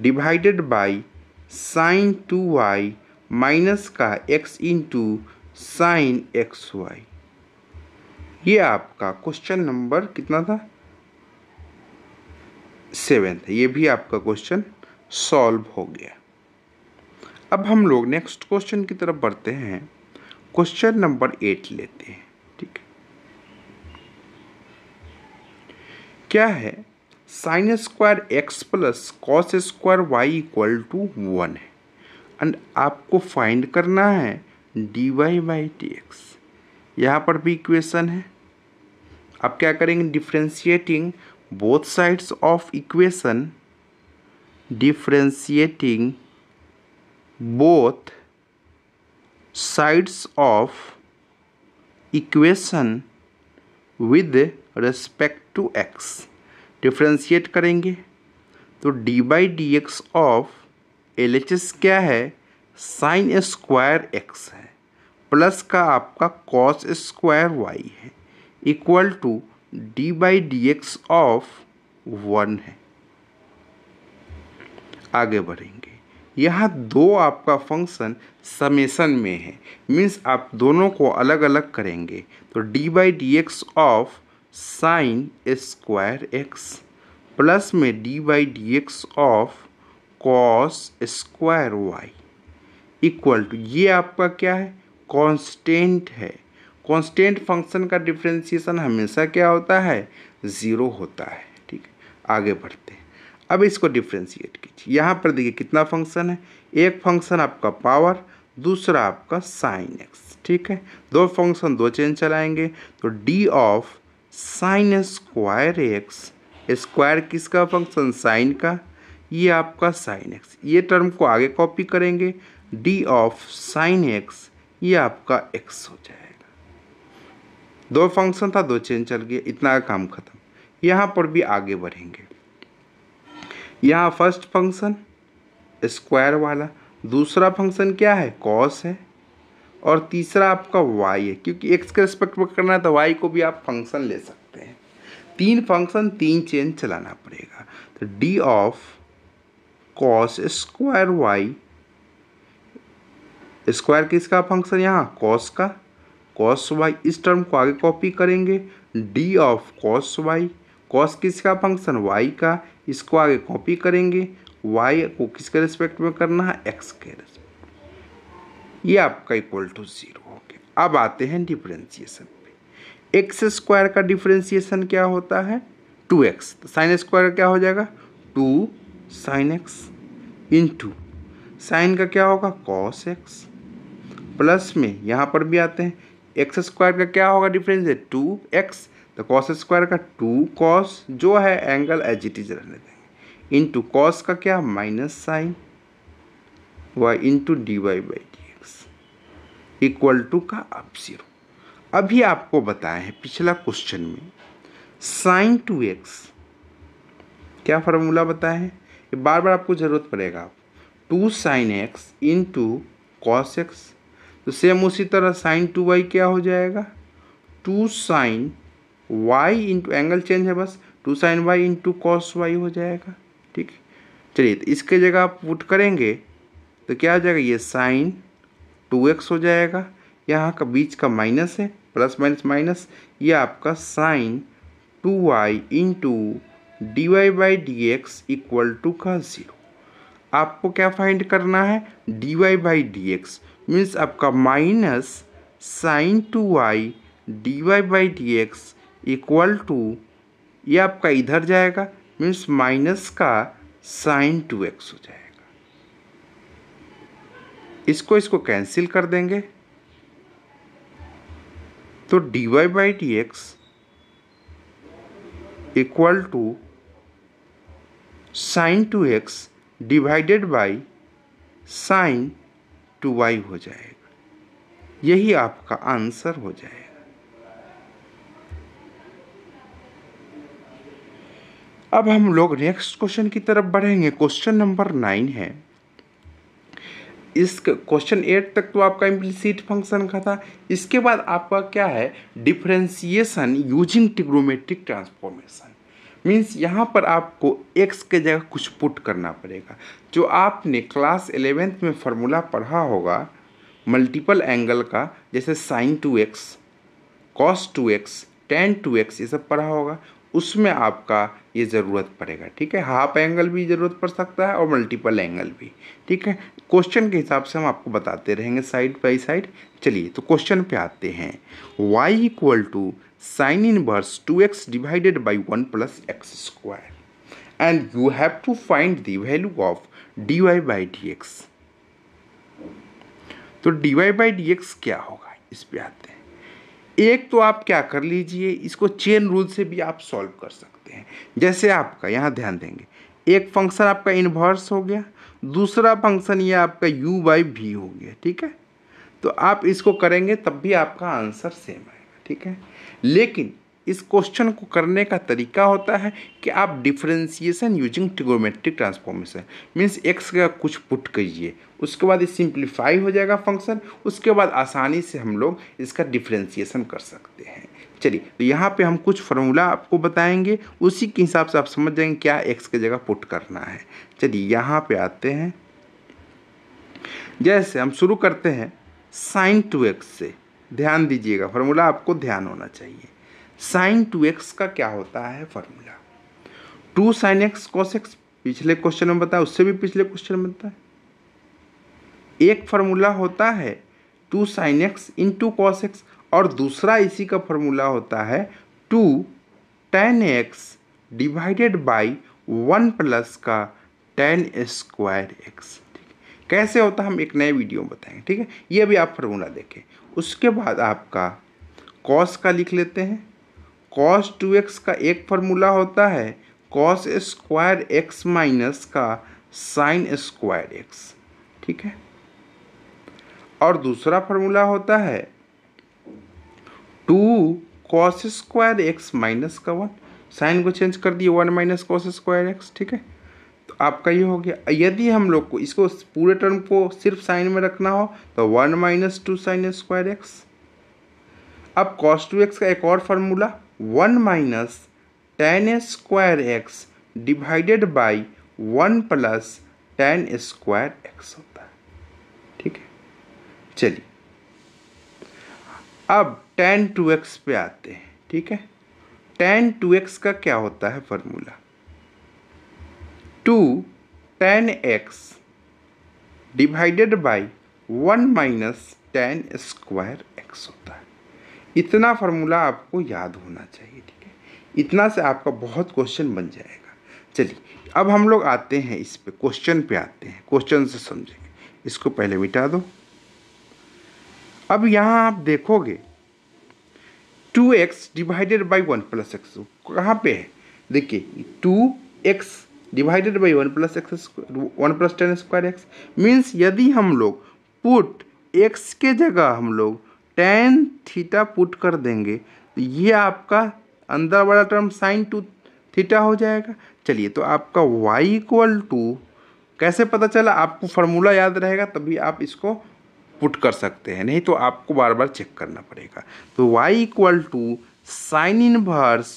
divided by sine two y minus का x into sine x y ये आपका क्वेश्चन नंबर कितना था सेवन था ये भी आपका क्वेश्चन सॉल्व हो गया अब हम लोग नेक्स्ट क्वेश्चन की तरफ बढ़ते हैं क्वेश्चन नंबर एट लेते हैं क्या है sine square x plus cos square y equal to one है एंड आपको फाइंड करना है D Y by d x यहाँ पर भी इक्वेशन है आप क्या करेंगे differentiating both sides of equation differentiating both sides of equation with respect to x differentiate करेंगे तो D by D x of L H S क्या है साइन स्क्वायर एक्स है प्लस का आपका कॉस स्क्वायर वाई है equal to d by D x of one है आगे बढ़ेंगे यह दो आपका फंक्शन समेसन में है मीन्स आप दोनों को अलग अलग करेंगे तो D by D x of sine square x plus में D by D x of cos square y equal to ये आपका क्या है कांस्टेंट है कांस्टेंट फंक्शन का डिफ्रेंसिएशन हमेशा क्या होता है ज़ीरो होता है ठीक है आगे बढ़ते हैं अब इसको डिफ्रेंशिएट कीजिए यहाँ पर देखिए कितना फंक्शन है एक फंक्शन आपका पावर दूसरा आपका साइन एक्स ठीक है दो फंक्शन दो चेन चलाएंगे तो d of sine square x square किसका फंक्शन साइन का ये आपका साइन एक्स ये टर्म को आगे कॉपी करेंगे डी ऑफ साइन एक्स ये आपका एक्स हो जाएगा दो फंक्शन था दो चेंज चल गया इतना काम खत्म यहाँ पर भी आगे बढ़ेंगे यहाँ फर्स्ट फंक्शन स्क्वायर वाला दूसरा फंक्शन क्या है कॉस है और तीसरा आपका वाई है क्योंकि एक्स के रिस्पेक्ट में करना है तो वाई को भी आप फंक्शन ले सकते हैं तीन फंक्शन तीन चेन चलाना पड़ेगा तो d of cos square y square किसका फंक्शन यहाँ कॉस का कॉस वाई इस टर्म को आगे कॉपी करेंगे d of cos y cos किसका फंक्शन वाई का इसको आगे कॉपी करेंगे वाई को किसके रिस्पेक्ट में करना है एक्स के रिस्पेक्ट ये आपका इक्वल टू ज़ीरो हो गया अब आते हैं डिफ्रेंसिएशन पे एक्स स्क्वायर का डिफ्रेंसिएशन क्या होता है टू एक्स तो साइन स्क्वायर क्या हो जाएगा टू साइन एक्स इन टू साइन का क्या होगा कॉस एक्स प्लस में यहाँ पर भी आते हैं एक्स स्क्वायर का क्या होगा डिफरेंस है टू एक्स तो कॉस स्क्वायर का टू कॉस जो है एंगल एज इट इज रहने देंगे टू कॉस का क्या माइनस साइन इन into D Y by d equal to का अब जीरो अभी आपको बताया है पिछला क्वेश्चन में साइन टू एक्स क्या फार्मूला बताया है ये बार बार आपको ज़रूरत पड़ेगा two sine x in to cos x तो सेम उसी तरह साइन टू वाई क्या हो जाएगा two sine y into angle change है बस two sine y into cos y हो जाएगा ठीक चलिए तो इसके जगह आप पुट करेंगे तो क्या आ जाएगा ये साइन टू एक्स हो जाएगा यहाँ का बीच का माइनस है प्लस माइनस माइनस ये आपका sine two y into D Y by D x equal to का ज़ीरो आपको क्या फाइंड करना है D Y by D x means आपका minus sine two y d Y by D x equal to ये आपका इधर जाएगा मीन्स माइनस का साइन टू एक्स हो जाएगा इसको इसको कैंसिल कर देंगे तो D Y by D x equal to sine two x divided by sine two y हो जाएगा यही आपका आंसर हो जाएगा अब हम लोग नेक्स्ट क्वेश्चन की तरफ बढ़ेंगे क्वेश्चन नंबर नाइन है इस क्वेश्चन एट तक तो आपका इम्प्लीसिट फंक्शन का था इसके बाद आपका क्या है differentiation using trigonometric transformation means यहाँ पर आपको एक्स के जगह कुछ पुट करना पड़ेगा जो आपने क्लास एलेवेंथ में फार्मूला पढ़ा होगा मल्टीपल एंगल का जैसे sine two x cos two x tan two x ये सब पढ़ा होगा उसमें आपका ये ज़रूरत पड़ेगा ठीक है हाफ एंगल भी ज़रूरत पड़ सकता है और मल्टीपल एंगल भी ठीक है क्वेश्चन के हिसाब से हम आपको बताते रहेंगे साइड बाई साइड चलिए तो क्वेश्चन पे आते हैं y equal to sine inverse two x divided by one plus x square and you have to find the value of d Y by D x तो D Y by D x क्या होगा इस पर आते हैं एक तो आप क्या कर लीजिए इसको चेन रूल से भी आप सॉल्व कर सकते हैं जैसे आपका यहाँ ध्यान देंगे एक फंक्शन आपका इन्वर्स हो गया दूसरा फंक्शन ये आपका u बाई वी हो गया ठीक है तो आप इसको करेंगे तब भी आपका आंसर सेम आएगा ठीक है लेकिन इस क्वेश्चन को करने का तरीका होता है कि आप differentiation using trigonometric transformation means x का कुछ पुट करिए उसके बाद ये सिंप्लीफाई हो जाएगा फंक्शन उसके बाद आसानी से हम लोग इसका डिफ्रेंसिएशन कर सकते हैं चलिए तो यहाँ पे हम कुछ फॉर्मूला आपको बताएंगे उसी के हिसाब से आप समझ जाएंगे क्या एक्स की जगह पुट करना है चलिए यहाँ पे आते हैं जैसे हम शुरू करते हैं साइन टू एक्स से ध्यान दीजिएगा फॉर्मूला आपको ध्यान होना चाहिए साइन टू एक्स का क्या होता है formula two sine x cos x पिछले क्वेश्चन में बताया उससे भी पिछले क्वेश्चन में बताया एक फॉर्मूला होता है two sine x in to cos x और दूसरा इसी का फॉर्मूला होता है two ten x divided by one plus का टेन स्क्वायर एक्स ठीक कैसे होता हम एक नए वीडियो में बताएंगे ठीक है ये भी आप फॉर्मूला देखें उसके बाद आपका कॉस का लिख लेते हैं कॉस टू एक्स का एक फार्मूला होता है कॉस स्क्वायर एक्स माइनस का साइन स्क्वायर एक्स ठीक है और दूसरा फार्मूला होता है two cos square x minus का वन साइन को चेंज कर दिए one minus cos square x ठीक है तो आपका ये हो गया यदि हम लोग को इसको पूरे टर्म को सिर्फ साइन में रखना हो तो one minus two sine square x अब कॉस टू एक्स का एक और formula one minus tan square x divided by one plus tan square x होता है ठीक है चलिए अब टेन टू एक्स पे आते हैं ठीक है टेन टू एक्स का क्या होता है formula two ten x divided by one minus tan square x होता है इतना फार्मूला आपको याद होना चाहिए ठीक है इतना से आपका बहुत क्वेश्चन बन जाएगा चलिए अब हम लोग आते हैं इस पे क्वेश्चन पे आते हैं क्वेश्चन से समझेंगे इसको पहले मिटा दो अब यहाँ आप देखोगे two x divided by one plus x कहाँ पे है देखिए two x divided by one plus x one plus tan square x means यदि हम लोग पुट एक्स के जगह हम लोग टेन थीटा पुट कर देंगे तो ये आपका अंदर वाला टर्म साइन टू थीटा हो जाएगा चलिए तो आपका वाई इक्वल टू कैसे पता चला आपको फार्मूला याद रहेगा तभी आप इसको पुट कर सकते हैं नहीं तो आपको बार बार चेक करना पड़ेगा तो y equal to sine inverse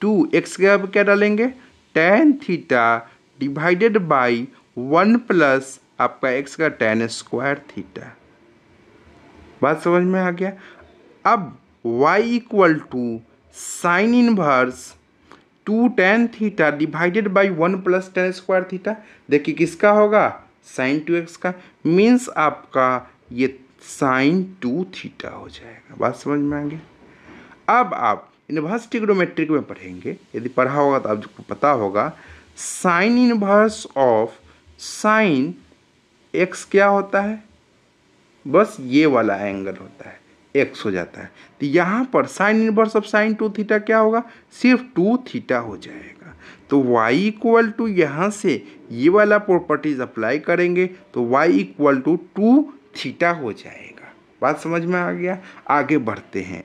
two x के अब क्या डालेंगे tan theta divided by one plus आपका एक्स का टेन स्क्वायर थीटा बात समझ में आ गया अब y equal to sine inverse two tan theta divided by one plus tan square theta देखिए किसका होगा साइन टू एक्स का मीन्स आपका ये साइन टू थीटा हो जाएगा बात समझ में आएंगे अब आप इन्वर्स ट्रिग्नोमेट्रिक में पढ़ेंगे यदि पढ़ा होगा तो आपको पता होगा sine inverse of sine x क्या होता है बस ये वाला एंगल होता है एक्स हो जाता है तो यहाँ पर sine inverse of sine two theta क्या होगा सिर्फ टू थीटा हो जाएगा तो वाई इक्वल टू यहाँ से ये वाला प्रॉपर्टीज अप्लाई करेंगे तो y equal to two theta हो जाएगा बात समझ में आ गया आगे बढ़ते हैं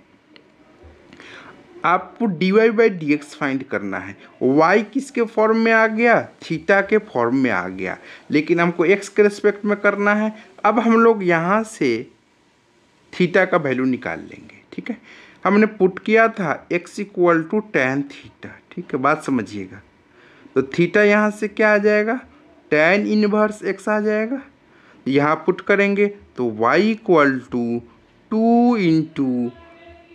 आपको d Y by D x find करना है वाई किसके फॉर्म में आ गया थीटा के फॉर्म में आ गया लेकिन हमको एक्स के रिस्पेक्ट में करना है अब हम लोग यहाँ से थीटा का वैल्यू निकाल लेंगे ठीक है हमने पुट किया था x equal to tan theta ठीक है बात समझिएगा तो थीटा यहाँ से क्या आ जाएगा टेन इनवर्स एक्स आ जाएगा यहाँ पुट करेंगे तो y equal to two into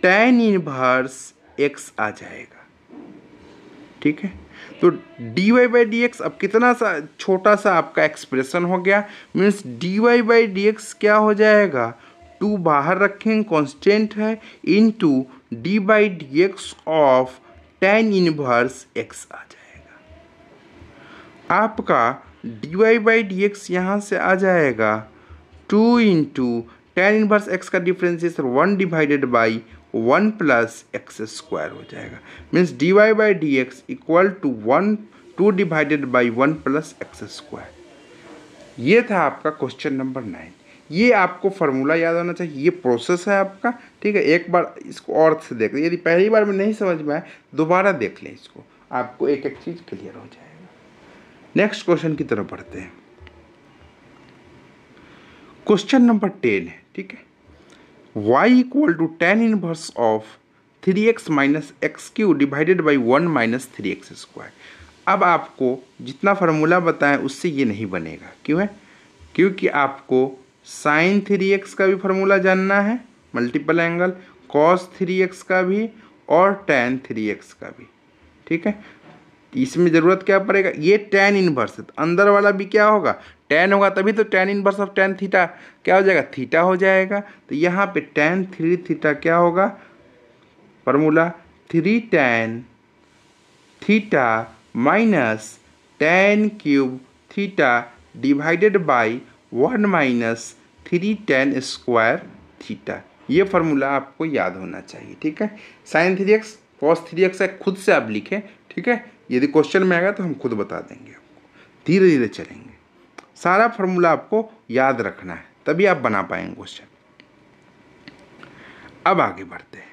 tan inverse x आ जाएगा ठीक है तो D Y by D x अब कितना सा छोटा सा आपका एक्सप्रेशन हो गया means d Y by D x क्या हो जाएगा टू बाहर रखें कॉन्स्टेंट है into d by D x of tan inverse x आ जाएगा आपका d Y by D x यहाँ से आ जाएगा two into tan inverse x का differentiation one divided by one plus x square हो जाएगा means d Y by D x equal to one two divided by one plus x square ये था आपका क्वेश्चन नंबर नाइन ये आपको formula याद होना चाहिए ये प्रोसेस है आपका ठीक है एक बार इसको और से देख लें यदि पहली बार में नहीं समझ में आए दोबारा देख लें इसको आपको एक एक चीज़ क्लियर हो जाए नेक्स्ट क्वेश्चन की तरफ बढ़ते हैं क्वेश्चन नंबर टेन है ठीक है y equal to tan inverse of three x minus x cube divided by one minus three x square अब आपको जितना फार्मूला बताएं उससे ये नहीं बनेगा क्यों है क्योंकि आपको साइन थ्री एक्स का भी फार्मूला जानना है multiple angle cos three x का भी और टेन थ्री एक्स का भी ठीक है इसमें ज़रूरत क्या पड़ेगा ये टेन है तो अंदर वाला भी क्या होगा टेन होगा तभी तो tan inverse of tan theta क्या हो जाएगा थीटा हो जाएगा तो यहाँ पे टेन थ्री थीटा क्या होगा formula three tan theta minus tan cube theta divided by one minus three tan square theta ये फार्मूला आपको याद होना चाहिए ठीक है sine three x cos three x खुद से आप लिखें ठीक है यदि क्वेश्चन में आएगा तो हम खुद बता देंगे आपको धीरे धीरे चलेंगे सारा फॉर्मूला आपको याद रखना है तभी आप बना पाएंगे क्वेश्चन अब आगे बढ़ते हैं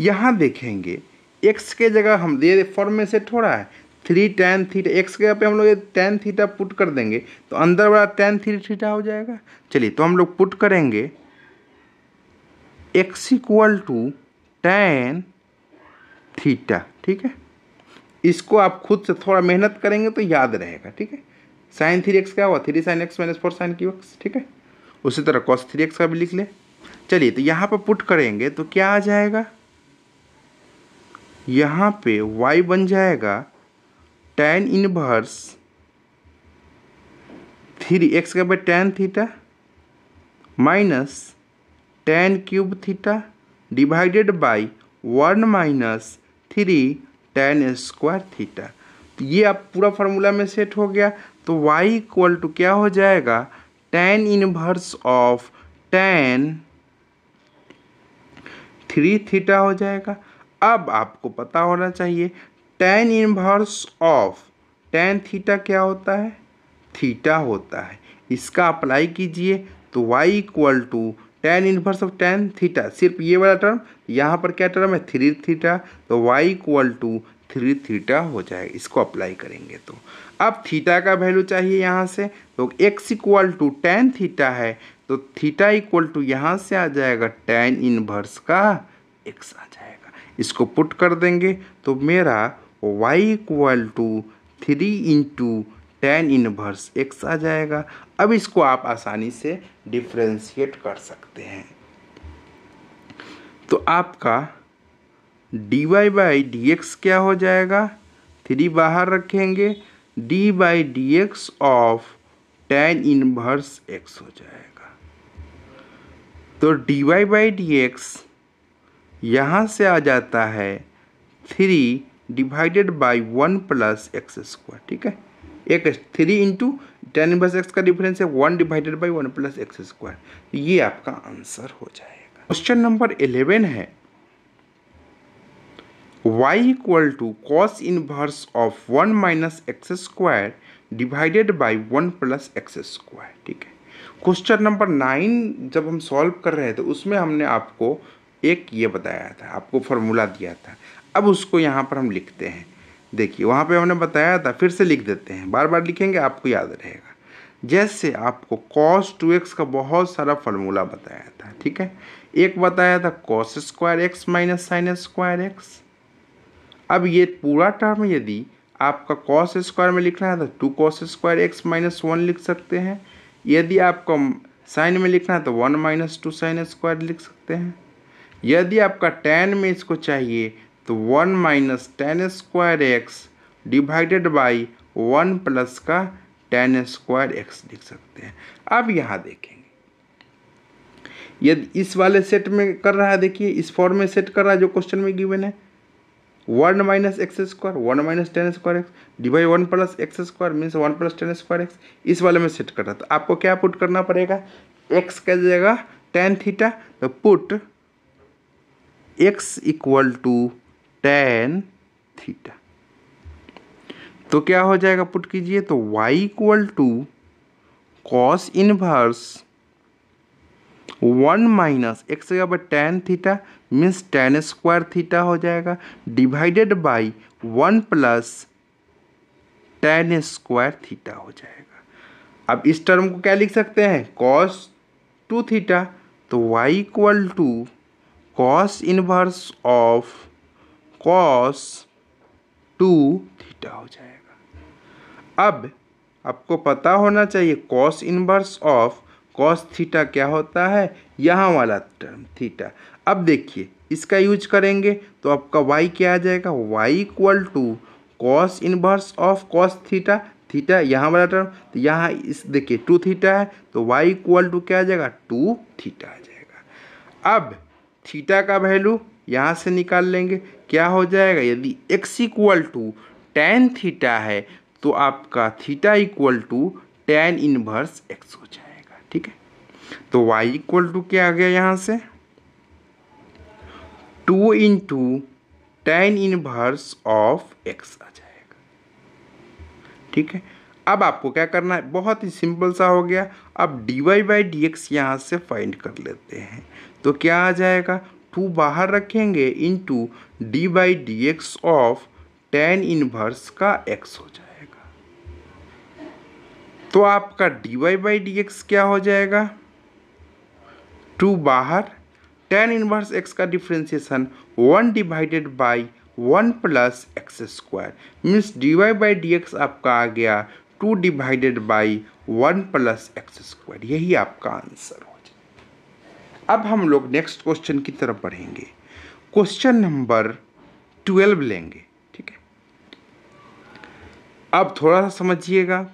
यहाँ देखेंगे एक्स के जगह हम ये फॉर्म में से थोड़ा है थ्री टेन थीटा एक्स के जगह पे हम लोग ये टेन थीटा पुट कर देंगे तो अंदर वाला टेन थ्री थीटा हो जाएगा चलिए तो हम लोग पुट करेंगे x equal to tan theta ठीक है इसको आप खुद से थोड़ा मेहनत करेंगे तो याद रहेगा ठीक है साइन थ्री एक्स क्या हुआ three sine x minus four sine cube x ठीक है उसी तरह कॉस थ्री एक्स का भी लिख ले चलिए तो यहाँ पर पुट करेंगे तो क्या आ जाएगा यहाँ पे y बन जाएगा tan इनवर्स थ्री एक्स का by tan theta minus tan cube theta divided by one minus three tan square theta तो ये अब पूरा फार्मूला में सेट हो गया तो y इक्वल टू क्या हो जाएगा tan inverse of tan three theta हो जाएगा अब आपको पता होना चाहिए tan inverse of tan theta क्या होता है थीटा होता है इसका अप्लाई कीजिए तो y equal to tan inverse of tan theta सिर्फ ये वाला टर्म यहाँ पर क्या टर्म है थ्री थीटा तो y equal to three theta हो जाएगा इसको अप्लाई करेंगे तो अब थीटा का वैल्यू चाहिए यहाँ से तो x equal to tan theta है तो थीटा इक्वल टू यहाँ से आ जाएगा टेन इनवर्स का एक्स आ जाएगा इसको पुट कर देंगे तो मेरा y equal to three into tan inverse x आ जाएगा अब इसको आप आसानी से डिफ्रेंशिएट कर सकते हैं तो आपका d Y by D x क्या हो जाएगा थ्री बाहर रखेंगे d by D x of tan inverse x हो जाएगा तो D Y by D x यहाँ से आ जाता है three divided by one plus x square ठीक है एक three into tan inverse x का डिफरेंस है one divided by one plus x square ये आपका आंसर हो जाएगा क्वेश्चन नंबर इलेवन है y equal to cos inverse of one minus x square divided by one plus x square ठीक है question number nine जब हम सॉल्व कर रहे थे तो उसमें हमने आपको एक ये बताया था आपको फॉर्मूला दिया था अब उसको यहाँ पर हम लिखते हैं देखिए वहाँ पे हमने बताया था फिर से लिख देते हैं बार बार लिखेंगे आपको याद रहेगा जैसे आपको कॉस टू एक्स का बहुत सारा फॉर्मूला बताया था ठीक है एक बताया था cos square x minus sine square x अब ये पूरा टर्म यदि आपका कॉस स्क्वायर में लिखना है तो two cos square x minus one लिख सकते हैं यदि आपको साइन में लिखना है तो one minus two sine square लिख सकते हैं यदि आपका टेन में इसको चाहिए तो one minus tan square x divided by one plus का टेन स्क्वायर एक्स लिख सकते हैं अब यहाँ देखेंगे यदि इस वाले सेट में कर रहा है देखिए इस फॉर्म में सेट कर रहा है जो क्वेश्चन में गिवन है one minus x square one minus tan square x divide one plus x square means one plus tan square x इस वाले में सेट कर रहा था तो आपको क्या पुट करना पड़ेगा एक्स का जगह टेन थीटा तो put x equal to tan theta तो क्या हो जाएगा पुट कीजिए तो y equal to cos inverse one minus x जगह पर tan theta means tan square theta हो जाएगा divided by one plus tan square theta हो जाएगा अब इस टर्म को क्या लिख सकते हैं कॉस टू थीटा तो y equal to cos inverse of cos two theta हो जाएगा अब आपको पता होना चाहिए cos inverse of cos theta क्या होता है यहाँ वाला टर्म थीटा अब देखिए इसका यूज करेंगे तो आपका वाई क्या आ जाएगा y equal to cos inverse of cos theta theta यहाँ वाला टर्म तो यहाँ इस देखिए टू थीटा है तो वाई इक्वल टू क्या आ जाएगा टू थीटा आ जाएगा अब थीटा का वैल्यू यहाँ से निकाल लेंगे क्या हो जाएगा यदि x equal to tan theta है तो आपका theta equal to tan inverse x हो जाएगा ठीक है तो वाई इक्वल टू क्या आ गया यहाँ से two into tan inverse of x आ जाएगा ठीक है अब आपको क्या करना है बहुत ही सिंपल सा हो गया अब dy बाई डी एक्स यहाँ से फाइंड कर लेते हैं तो क्या आ जाएगा टू बाहर रखेंगे into d by D x of tan inverse का एक्स हो जाएगा तो आपका d Y by D x क्या हो जाएगा टू बाहर टेन इनवर्स एक्स का differentiation one divided by one plus x square means d Y by D x आपका आ गया two divided by one plus x square यही आपका आंसर हो अब हम लोग नेक्स्ट क्वेश्चन की तरफ बढ़ेंगे क्वेश्चन नंबर ट्वेल्व लेंगे ठीक है अब थोड़ा सा समझिएगा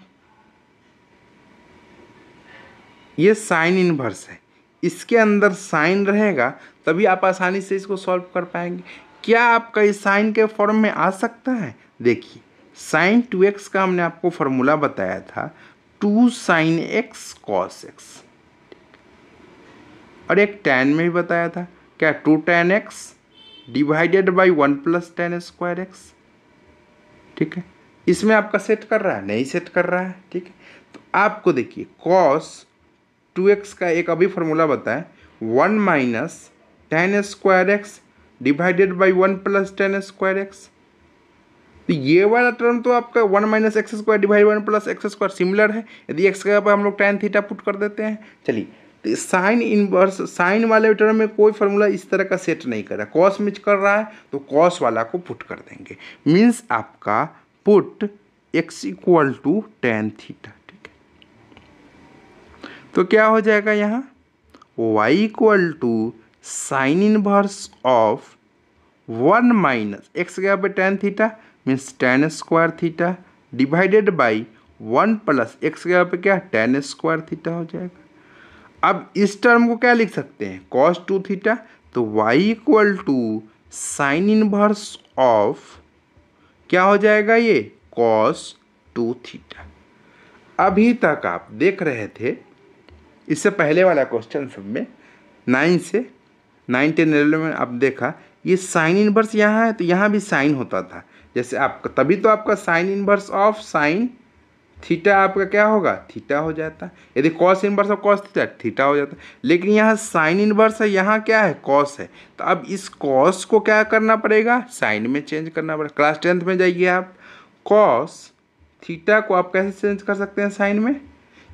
ये साइन इनवर्स है इसके अंदर साइन रहेगा तभी आप आसानी से इसको सॉल्व कर पाएंगे क्या आपका इस साइन के फॉर्म में आ सकता है देखिए साइन टू एक्स का हमने आपको फॉर्मूला बताया था two sine x cos x और एक टेन में भी बताया था क्या two ten x divided by one plus tan square x ठीक है इसमें आपका सेट कर रहा है नहीं सेट कर रहा है ठीक है तो आपको देखिए कॉस टू एक्स का एक अभी फॉर्मूला बताएं one minus tan square x divided by one plus tan square x तो ये वाला टर्म तो आपका one minus x square divide one plus x square similar है यदि एक्स के हम लोग टेन थीटा पुट कर देते हैं चलिए तो साइन इनवर्स साइन वाले टर्म में कोई फार्मूला इस तरह का सेट नहीं कर रहा कॉस मिच कर रहा है तो कॉस वाला को पुट कर देंगे मीन्स आपका put x equal to tan theta ठीक है तो क्या हो जाएगा यहाँ y equal to sine inverse of one minus x गया by tan theta means tan square theta divided by one plus x गया पे क्या टेन स्क्वायर थीटा हो जाएगा अब इस टर्म को क्या लिख सकते हैं कॉस टू थीटा तो y equal to sine inverse of क्या हो जाएगा ये कॉस टू थीटा अभी तक आप देख रहे थे इससे पहले वाला क्वेश्चन सब में नाइन से नाइन टेन एलेवन आप देखा ये साइन इनवर्स यहाँ है तो यहाँ भी साइन होता था जैसे आपका तभी तो आपका sine inverse of sine theta आपका क्या होगा थीटा हो जाता है यदि cos inverse of cos theta theta हो जाता है लेकिन यहाँ साइन इनवर्स है यहाँ क्या है कॉस है तो अब इस कॉस को क्या करना पड़ेगा साइन में चेंज करना पड़ेगा क्लास टेंथ में जाइए आप कॉस थीटा को आप कैसे चेंज कर सकते हैं साइन में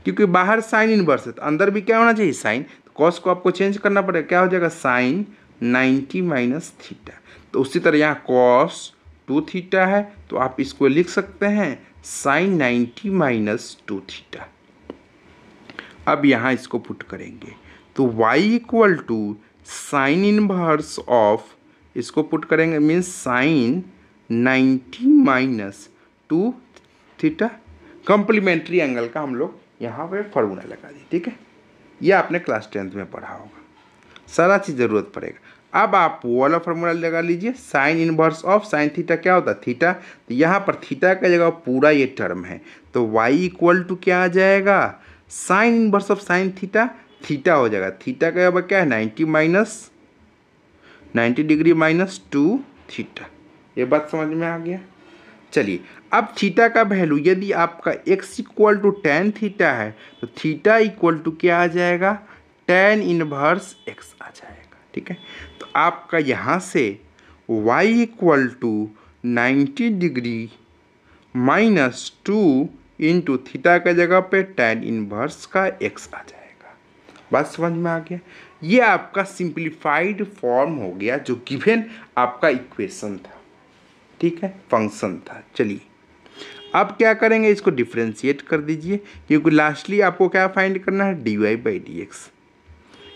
क्योंकि बाहर साइन इनवर्स है तो अंदर भी क्या होना चाहिए साइन तो कॉस को आपको चेंज करना पड़ेगा क्या हो जाएगा साइन नाइन्टी माइनस थीटा तो उसी तरह यहाँ कॉस टू थीटा है तो आप इसको लिख सकते हैं sine ninety minus two theta अब यहाँ इसको पुट करेंगे तो y equal to sine inverse of इसको पुट करेंगे means sine ninety minus two theta complementary angle का हम लोग यहाँ पे फॉर्मूला लगा दी ठीक है ये आपने क्लास टेंथ में पढ़ा होगा सारा चीज़ ज़रूरत पड़ेगा अब आप वो वाला फॉर्मूला लगा लीजिए sine inverse of sine theta क्या होता है थीटा तो यहाँ पर थीटा का जगह पूरा ये टर्म है तो वाई इक्वल टू क्या आ जाएगा sine inverse of sine theta theta हो जाएगा थीटा का जगह क्या है ninety minus ninety degree minus two theta ये बात समझ में आ गया चलिए अब थीटा का वैल्यू यदि आपका x equal to tan theta है तो थीटा इक्वल टू क्या आ जाएगा टेन इनवर्स एक्स आ जाएगा ठीक है आपका यहाँ से y equal to ninety degree minus two into theta का जगह पे tan इनवर्स का x आ जाएगा बात समझ में आ गया ये आपका सिंप्लीफाइड फॉर्म हो गया जो गिवेन आपका इक्वेशन था ठीक है फंक्शन था चलिए अब क्या करेंगे इसको डिफ्रेंशिएट कर दीजिए क्योंकि लास्टली आपको क्या फाइंड करना है D Y by D x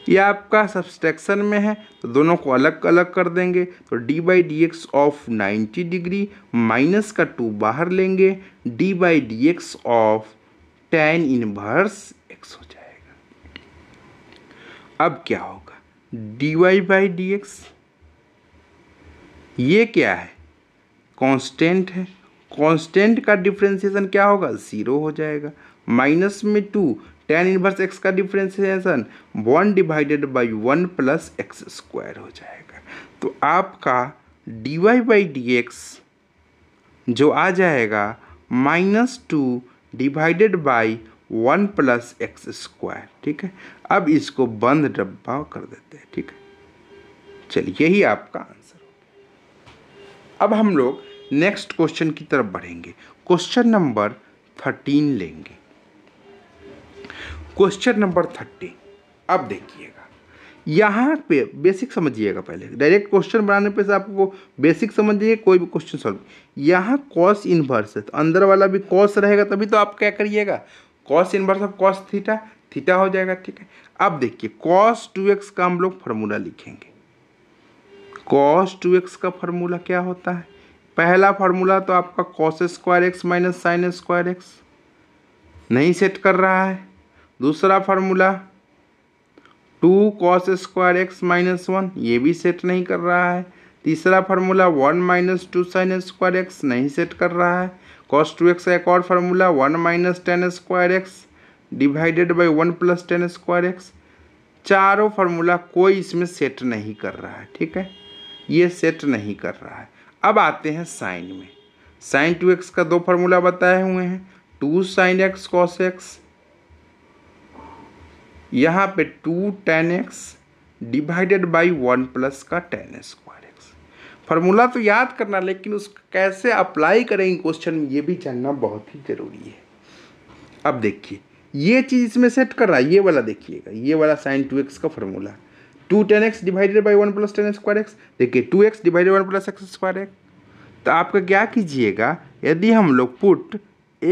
या आपका सब्सट्रैक्शन में है तो दोनों को अलग अलग कर देंगे तो D by D x of ninety degree minus का टू बाहर लेंगे d by D x of tan inverse x हो जाएगा अब क्या होगा D Y by D x ये क्या है कांस्टेंट है कांस्टेंट का डिफ्रेंसिएशन क्या होगा ज़ीरो हो जाएगा माइनस में टू टेन इनवर्स एक्स का differentiation one divided by one plus x square हो जाएगा तो आपका d Y by D x जो आ जाएगा minus two divided by one plus x square ठीक है अब इसको बंद डब्बा कर देते हैं ठीक है चलिए यही आपका आंसर हो अब हम लोग नेक्स्ट क्वेश्चन की तरफ बढ़ेंगे क्वेश्चन नंबर थर्टीन लेंगे क्वेश्चन नंबर थर्टी अब देखिएगा यहाँ पे बेसिक समझिएगा पहले डायरेक्ट क्वेश्चन बनाने पे से आपको बेसिक समझिए कोई भी क्वेश्चन सॉल्व यहाँ कॉस इन्वर्स है तो अंदर वाला भी कॉस रहेगा तभी तो आप क्या करिएगा cos inverse of cos theta theta हो जाएगा ठीक है अब देखिए कॉस टू एक्स का हम लोग फार्मूला लिखेंगे कॉस टू एक्स का फार्मूला क्या होता है पहला फार्मूला तो आपका cos square x minus sine square x नहीं सेट कर रहा है दूसरा formula two cos square x minus one ये भी सेट नहीं कर रहा है तीसरा formula one minus two sine square x नहीं सेट कर रहा है कॉस टू एक्स का एक और formula one minus tan square x divided by one plus tan square x चारों फार्मूला कोई इसमें सेट नहीं कर रहा है ठीक है ये सेट नहीं कर रहा है अब आते हैं साइन में साइन टू एक्स का दो फार्मूला बताए हुए हैं two sine x cos x यहाँ पे two ten x divided by one plus का टेन स्क्वायर एक्स फार्मूला तो याद करना लेकिन उस कैसे अप्लाई करेंगे क्वेश्चन में ये भी जानना बहुत ही ज़रूरी है अब देखिए ये चीज़ इसमें सेट कर रहा है ये वाला देखिएगा ये वाला साइन टू एक्स का formula two ten x divided by one plus tan square x देखिए two x divided one plus x square x तो आपका क्या कीजिएगा यदि हम लोग put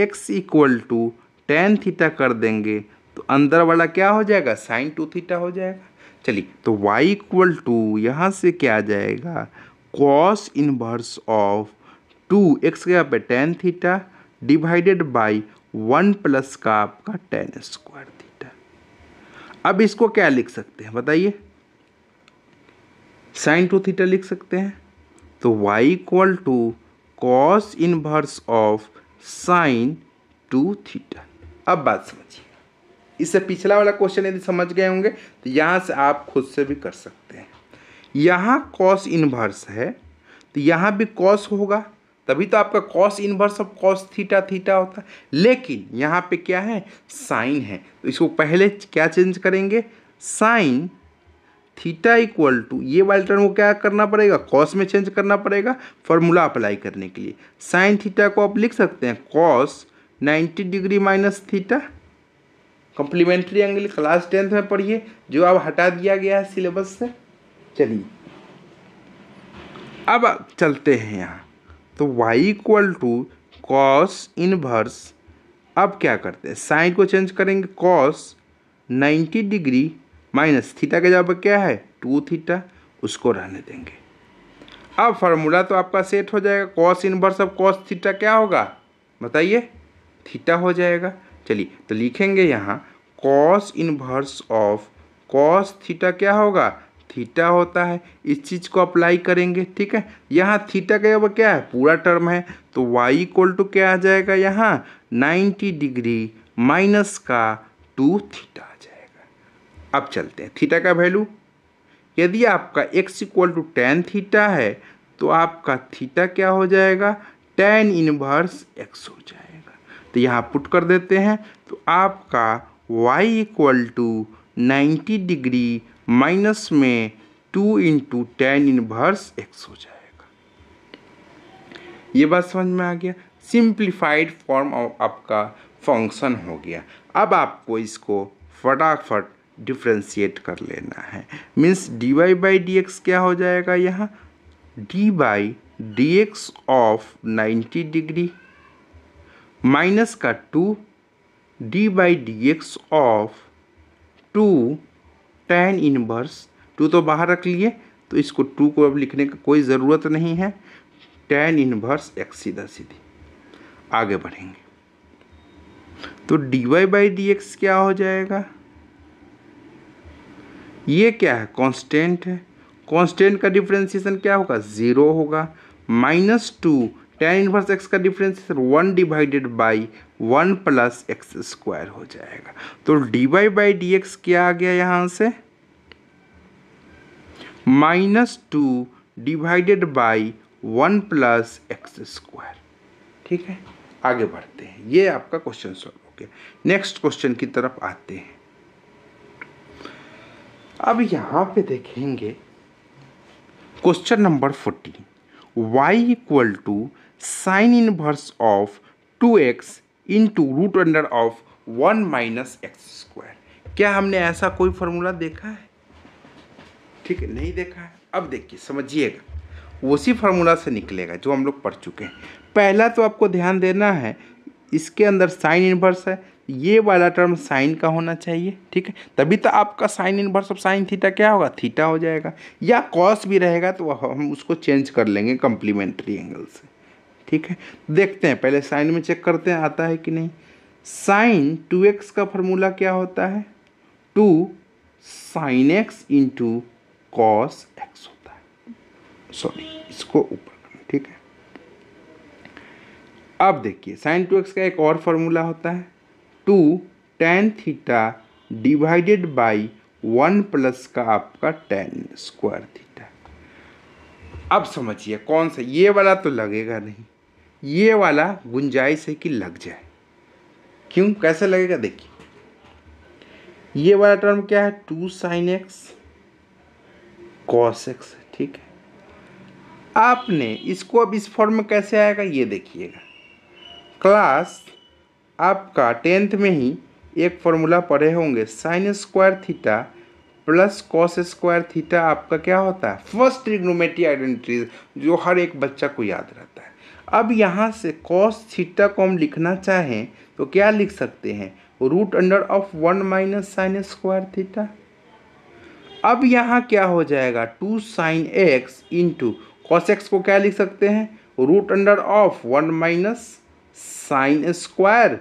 x equal to tan theta कर देंगे अंदर वाला क्या हो जाएगा साइन टू थीटा हो जाएगा चलिए तो y इक्वल टू यहाँ से क्या आ जाएगा cos inverse of two x के पे tan theta divided by one plus का आपका टेन स्क्वायर थीटा अब इसको क्या लिख सकते हैं बताइए साइन टू थीटा लिख सकते हैं तो y equal to cos inverse of sine two theta अब बात समझिए इससे पिछला वाला क्वेश्चन यदि समझ गए होंगे तो यहाँ से आप खुद से भी कर सकते हैं यहाँ कॉस इन्वर्स है तो यहाँ भी कॉस होगा तभी तो आपका cos inverse of cos theta theta होता है लेकिन यहाँ पे क्या है साइन है तो इसको पहले क्या चेंज करेंगे साइन थीटा इक्वल टू ये वाले टर्म को क्या करना पड़ेगा कॉस में चेंज करना पड़ेगा फॉर्मूला अप्लाई करने के लिए साइन थीटा को आप लिख सकते हैं cos 90 degree minus theta complementary angle class tenth में पढ़िए जो अब हटा दिया गया है सिलेबस से चलिए अब चलते हैं यहाँ तो y equal to cos inverse अब क्या करते हैं साइन को चेंज करेंगे cos ninety degree minus theta के जवाब क्या है टू थीटा उसको रहने देंगे अब फार्मूला तो आपका सेट हो जाएगा कॉस इनवर्स अब कॉस थीटा क्या होगा बताइए थीटा हो जाएगा चलिए तो लिखेंगे यहाँ cos inverse of cos theta क्या होगा थीटा होता है इस चीज़ को अप्लाई करेंगे ठीक है यहाँ थीटा का क्या है पूरा टर्म है तो वाई इक्वल टू क्या आ जाएगा यहाँ नाइन्टी डिग्री माइनस का टू थीटा आ जाएगा अब चलते हैं थीटा का वैल्यू यदि आपका x equal to tan theta है तो आपका थीटा क्या हो जाएगा टेन इनवर्स एक्स हो जाएगा तो यहाँ पुट कर देते हैं तो आपका y equal to ninety degree minus में two into tan inverse x हो जाएगा ये बात समझ में आ गया सिंप्लीफाइड फॉर्म आपका फंक्शन हो गया अब आपको इसको फटाफट डिफ्रेंशिएट कर लेना है means d Y by D x क्या हो जाएगा यहाँ d by D x of ninety degree minus का two d by D x of two tan inverse two तो बाहर रख लिए तो इसको टू को अब लिखने का कोई ज़रूरत नहीं है टेन इनवर्स एक्स सीधा सीधी आगे बढ़ेंगे तो D Y by D x क्या हो जाएगा ये क्या है कांस्टेंट है कांस्टेंट का डिफ्रेंसिएशन क्या होगा ज़ीरो होगा minus two tan inverse x का difference one divided by one plus x square हो जाएगा तो D Y by D x क्या आ गया यहाँ से minus two divided by one plus x square ठीक है आगे बढ़ते हैं ये आपका क्वेश्चन सॉल्व हो गया नेक्स्ट क्वेश्चन की तरफ आते हैं अब यहाँ पे देखेंगे question number fourteen y equal to sine inverse of two x into root under of one minus x square क्या हमने ऐसा कोई फॉर्मूला देखा है ठीक है नहीं देखा है अब देखिए समझिएगा उसी फार्मूला से निकलेगा जो हम लोग पढ़ चुके हैं पहला तो आपको ध्यान देना है इसके अंदर साइन इनवर्स है ये वाला टर्म साइन का होना चाहिए ठीक है तभी तो आपका sine inverse of sine theta क्या होगा थीटा हो जाएगा या कॉस भी रहेगा तो हम उसको चेंज कर लेंगे कम्प्लीमेंट्री एंगल से ठीक है देखते हैं पहले साइन में चेक करते हैं आता है कि नहीं साइन टू एक्स का फॉर्मूला क्या होता है two sine x into cos x होता है सॉरी इसको ऊपर करना ठीक है अब देखिए साइन टू एक्स का एक और फॉर्मूला होता है two tan theta divided by one plus का आपका टेन स्क्वायर थीटा अब समझिए कौन सा ये वाला तो लगेगा नहीं ये वाला गुंजाइश है कि लग जाए क्यों कैसे लगेगा देखिए ये वाला टर्म क्या है two sine x cos x ठीक है आपने इसको अब इस फॉर्म में कैसे आएगा ये देखिएगा क्लास आपका टेंथ में ही एक फॉर्मूला पढ़े होंगे sine square theta plus cos square theta आपका क्या होता है फर्स्ट ट्रिग्नोमेट्री आइडेंटिटीज जो हर एक बच्चा को याद रहता है अब यहाँ से कॉस थीटा को हम लिखना चाहें तो क्या लिख सकते हैं root under of one minus sine square theta अब यहाँ क्या हो जाएगा two sine x into cos x को क्या लिख सकते हैं root under of one minus sine square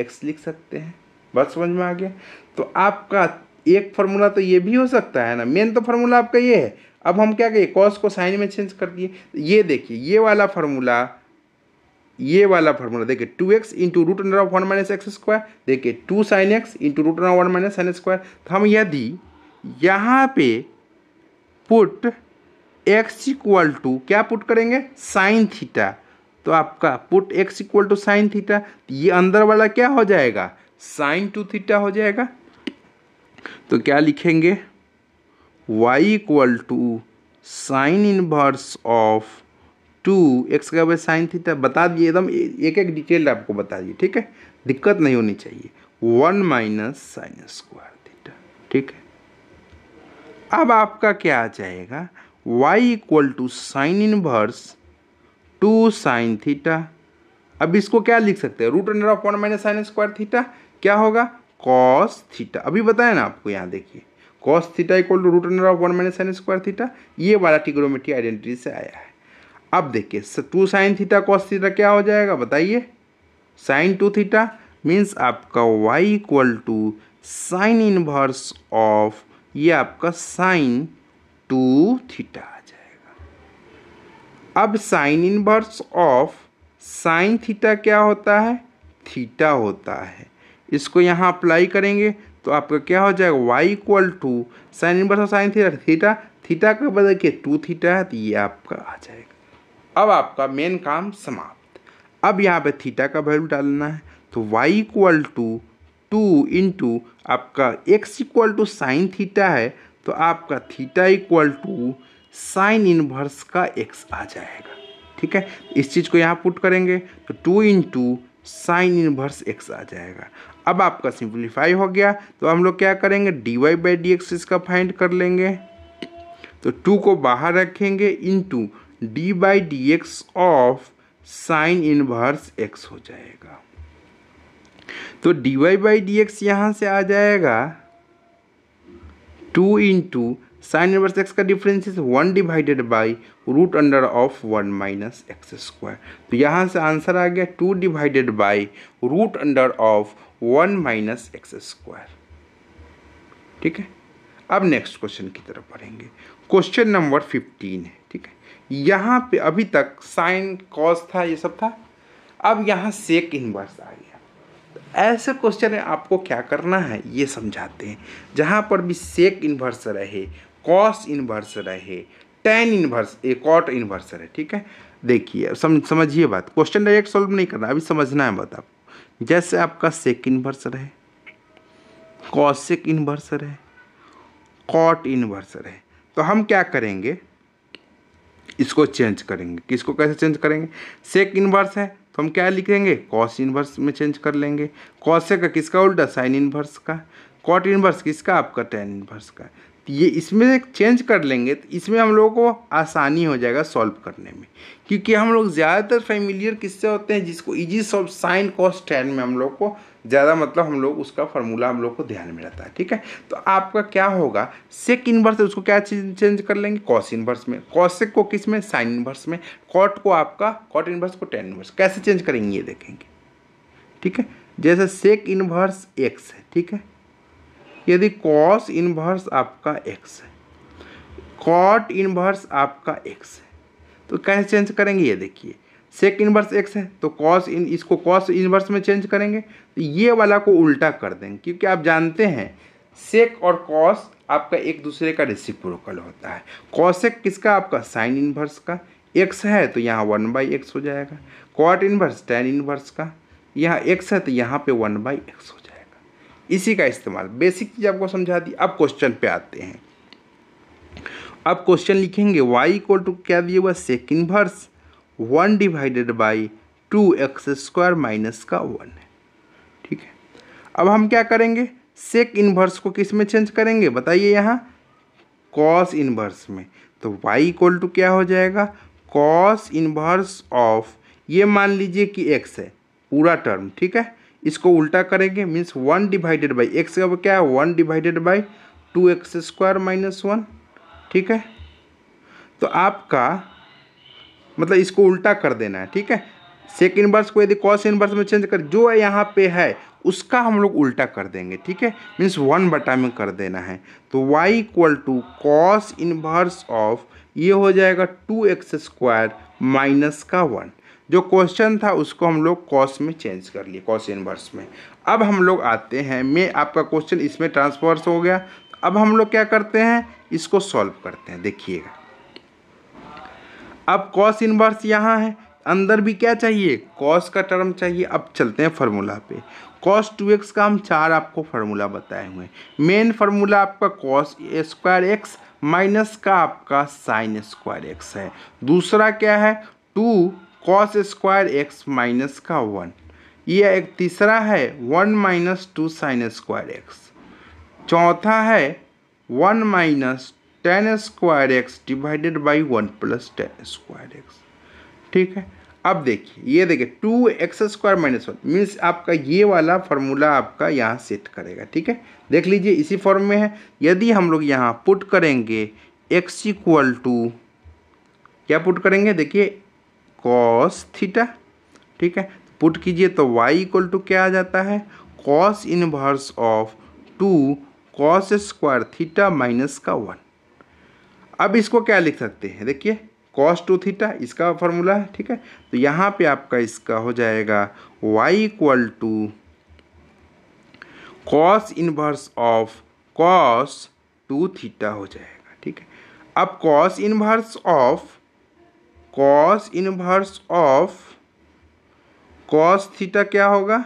x लिख सकते हैं बस समझ में आ गया तो आपका एक फार्मूला तो ये भी हो सकता है ना मेन तो फार्मूला आपका ये है अब हम क्या कहिए कॉस को साइन में चेंज कर दिए ये देखिए ये वाला फार्मूला ये वाला फॉर्मूला देखिए two x into root under of one minus x square देखिए two sine x into root under of one minus sine square तो हम यदि यहाँ पे पुट एक्स इक्वल टू क्या पुट करेंगे साइन थीटा तो आपका put x equal to sine theta ये अंदर वाला क्या हो जाएगा साइन टू थीटा हो जाएगा तो क्या लिखेंगे y equal to sine inverse of two x का वेज साइन थीटा बता दिए एकदम एक एक डिटेल आपको बता दिए ठीक है दिक्कत नहीं होनी चाहिए one minus sine square theta ठीक है अब आपका क्या आ जाएगा y equal to sine inverse two sine theta अब इसको क्या लिख सकते हैं root under of one minus sine square theta क्या होगा कॉस थीटा अभी बताया ना आपको यहाँ देखिए cos theta equal to root under of one minus sine square theta ये वाला टिग्रोमेट्री आइडेंटिटी से आया है अब देखिए two sine theta cos theta क्या हो जाएगा बताइए साइन टू थीटा मीन्स आपका y equal to sine inverse of ये आपका साइन टू थीटा आ जाएगा अब sine inverse of sine theta क्या होता है थीटा होता है इसको यहाँ अप्लाई करेंगे तो आपका क्या हो जाएगा y equal to sine inverse of sine theta theta theta theta बदल के टू थीटा है तो ये आपका आ जाएगा अब आपका मेन काम समाप्त अब यहाँ पे थीटा का वैल्यू डालना है तो y equal to two into आपका x equal to sine theta है तो आपका theta equal to sine inverse का x आ जाएगा ठीक है इस चीज़ को यहाँ पुट करेंगे तो two into sine inverse x आ जाएगा अब आपका सिंप्लीफाई हो गया तो हम लोग क्या करेंगे D Y by D x इसका फाइंड कर लेंगे तो टू को बाहर रखेंगे into d by D x of sine inverse x हो जाएगा तो D Y by D x यहाँ से आ जाएगा two into sine inverse x का difference is one divided by root under of one minus x square तो यहाँ से आंसर आ गया two divided by root under of one minus x square ठीक है अब नेक्स्ट क्वेश्चन की तरफ पढ़ेंगे क्वेश्चन नंबर फिफ्टीन है ठीक है यहाँ पे अभी तक साइन कॉस था ये सब था अब यहाँ सेक इनवर्स आ गया तो ऐसे क्वेश्चन में आपको क्या करना है ये समझाते हैं जहाँ पर भी सेक इन्वर्स रहे कॉस इन्वर्स रहे टेन इन्वर्स कॉट इन्वर्स रहे ठीक है देखिए सम समझिए बात क्वेश्चन डायरेक्ट सॉल्व नहीं करना अभी समझना है बात आपको जैसे आपका सेक इन्वर्स रहे कॉसिक इन्वर्स रहे कॉट इन्वर्स रहे तो हम क्या करेंगे इसको चेंज करेंगे किसको कैसे चेंज करेंगे सेक इनवर्स है तो हम क्या लिखेंगे कॉस इनवर्स में चेंज कर लेंगे कॉसेक का किसका उल्टा साइन इनवर्स का कॉट इनवर्स किसका आपका टेन इनवर्स का तो ये इसमें चेंज कर लेंगे तो इसमें हम लोगों को आसानी हो जाएगा सॉल्व करने में क्योंकि हम लोग ज़्यादातर फेमिलियर किससे होते हैं जिसको easy solve sine cos tan में हम लोग को ज़्यादा मतलब हम लोग उसका फॉर्मूला हम लोग को ध्यान में रहता है ठीक है तो आपका क्या होगा सेक इनवर्स उसको क्या चेंज कर लेंगे कॉस इनवर्स में कॉसेक को किस में साइन इनवर्स में कॉट को आपका कॉट इनवर्स को टेन इनवर्स कैसे चेंज करेंगे ये देखेंगे ठीक है जैसे सेक इनवर्स एक्स है ठीक है यदि कॉस इनवर्स आपका एक्स है कॉट इनवर्स आपका एक्स है तो कैसे चेंज करेंगे ये देखिए सेक इनवर्स एक्स है तो कॉस इन इसको कॉस इनवर्स में चेंज करेंगे तो ये वाला को उल्टा कर देंगे क्योंकि आप जानते हैं सेक और कॉस आपका एक दूसरे का रेसिप्रोकल होता है कॉसेक किसका आपका साइन इनवर्स का एक्स है तो यहाँ वन बाई एक्स हो जाएगा कॉट इनवर्स टेन इनवर्स का यहाँ एक्स है तो यहाँ पे वन बाई एक्स हो जाएगा इसी का इस्तेमाल बेसिक चीज़ आपको समझा दी अब क्वेश्चन पे आते हैं अब क्वेश्चन लिखेंगे वाई इक्वल टू क्या दिए हुआ sec inverse one divided by two x square minus का वन है ठीक है अब हम क्या करेंगे सेक इन्वर्स को किस में चेंज करेंगे बताइए यहाँ कॉस इन्वर्स में तो y इक्वल टू क्या हो जाएगा कॉस इन्वर्स ऑफ ये मान लीजिए कि x है पूरा टर्म ठीक है इसको उल्टा करेंगे means one divided by x का क्या है one divided by two x square minus one ठीक है तो आपका मतलब इसको उल्टा कर देना है ठीक है सेक इनवर्स को यदि कॉस इनवर्स में चेंज कर जो यहाँ पे है उसका हम लोग उल्टा कर देंगे ठीक है मीन्स वन बटा में कर देना है तो y equal to cos inverse of ये हो जाएगा टू एक्स स्क्वायर माइनस का वन जो क्वेश्चन था उसको हम लोग कॉस में चेंज कर लिए कॉस इनवर्स में अब हम लोग आते हैं मैं आपका क्वेश्चन इसमें ट्रांसफर्स हो गया अब हम लोग क्या करते हैं इसको सॉल्व करते हैं देखिएगा अब कॉस इनवर्स यहाँ है अंदर भी क्या चाहिए कॉस का टर्म चाहिए अब चलते हैं फार्मूला पे कॉस टू एक्स का हम चार आपको फार्मूला बताए हुए हैं मेन फार्मूला आपका कॉस स्क्वायर एक्स माइनस का आपका साइन स्क्वायर एक्स है दूसरा क्या है two cos square x minus का वन ये एक तीसरा है one minus two sine square x चौथा है one minus tan square x divided by one plus tan square x ठीक है अब देखिए ये देखिए two x square minus one means आपका ये वाला फार्मूला आपका यहाँ सेट करेगा ठीक है देख लीजिए इसी फॉर्म में है यदि हम लोग यहाँ पुट करेंगे एक्स इक्वल टू क्या पुट करेंगे देखिए कॉस थीटा ठीक है पुट कीजिए तो वाई इक्वल टू क्या आ जाता है cos inverse of two cos square theta minus का वन अब इसको क्या लिख सकते हैं देखिए कॉस टू थीटा इसका फॉर्मूला है ठीक है तो यहाँ पे आपका इसका हो जाएगा y equal to cos inverse of cos two theta हो जाएगा ठीक है अब cos inverse of cos inverse of cos theta क्या होगा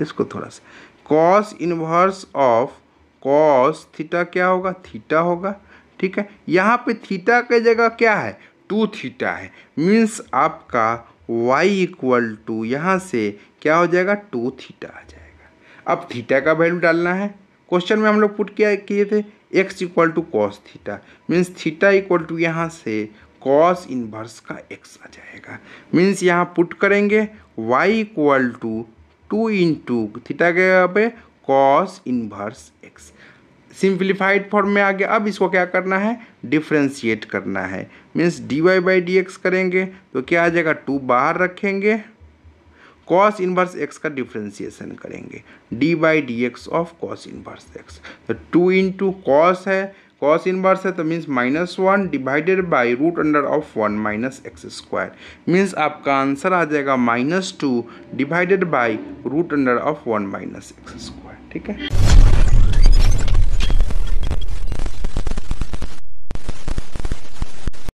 इसको थोड़ा सा cos inverse of cos theta क्या होगा थीटा होगा ठीक है यहाँ पे थीटा के जगह क्या है टू थीटा है मीन्स आपका वाई इक्वल टू यहाँ से क्या हो जाएगा टू थीटा आ जाएगा अब थीटा का वैल्यू डालना है क्वेश्चन में हम लोग पुट किया किए थे x equal to cos theta means theta equal to यहाँ से कॉस इनवर्स का एक्स आ जाएगा मीन्स यहाँ पुट करेंगे y equal to two into theta के पे cos inverse x simplified form में आ गया अब इसको क्या करना है डिफ्रेंशिएट करना है means d Y by D x करेंगे तो क्या आ जाएगा टू बाहर रखेंगे कॉस इनवर्स एक्स का डिफ्रेंशिएशन करेंगे d by D x of cos inverse x तो टू इंटू कॉस है कॉस इनवर्स है तो means minus one divided by root under of one minus x square means आपका answer आ जाएगा minus two divided by root under of one minus x square ठीक है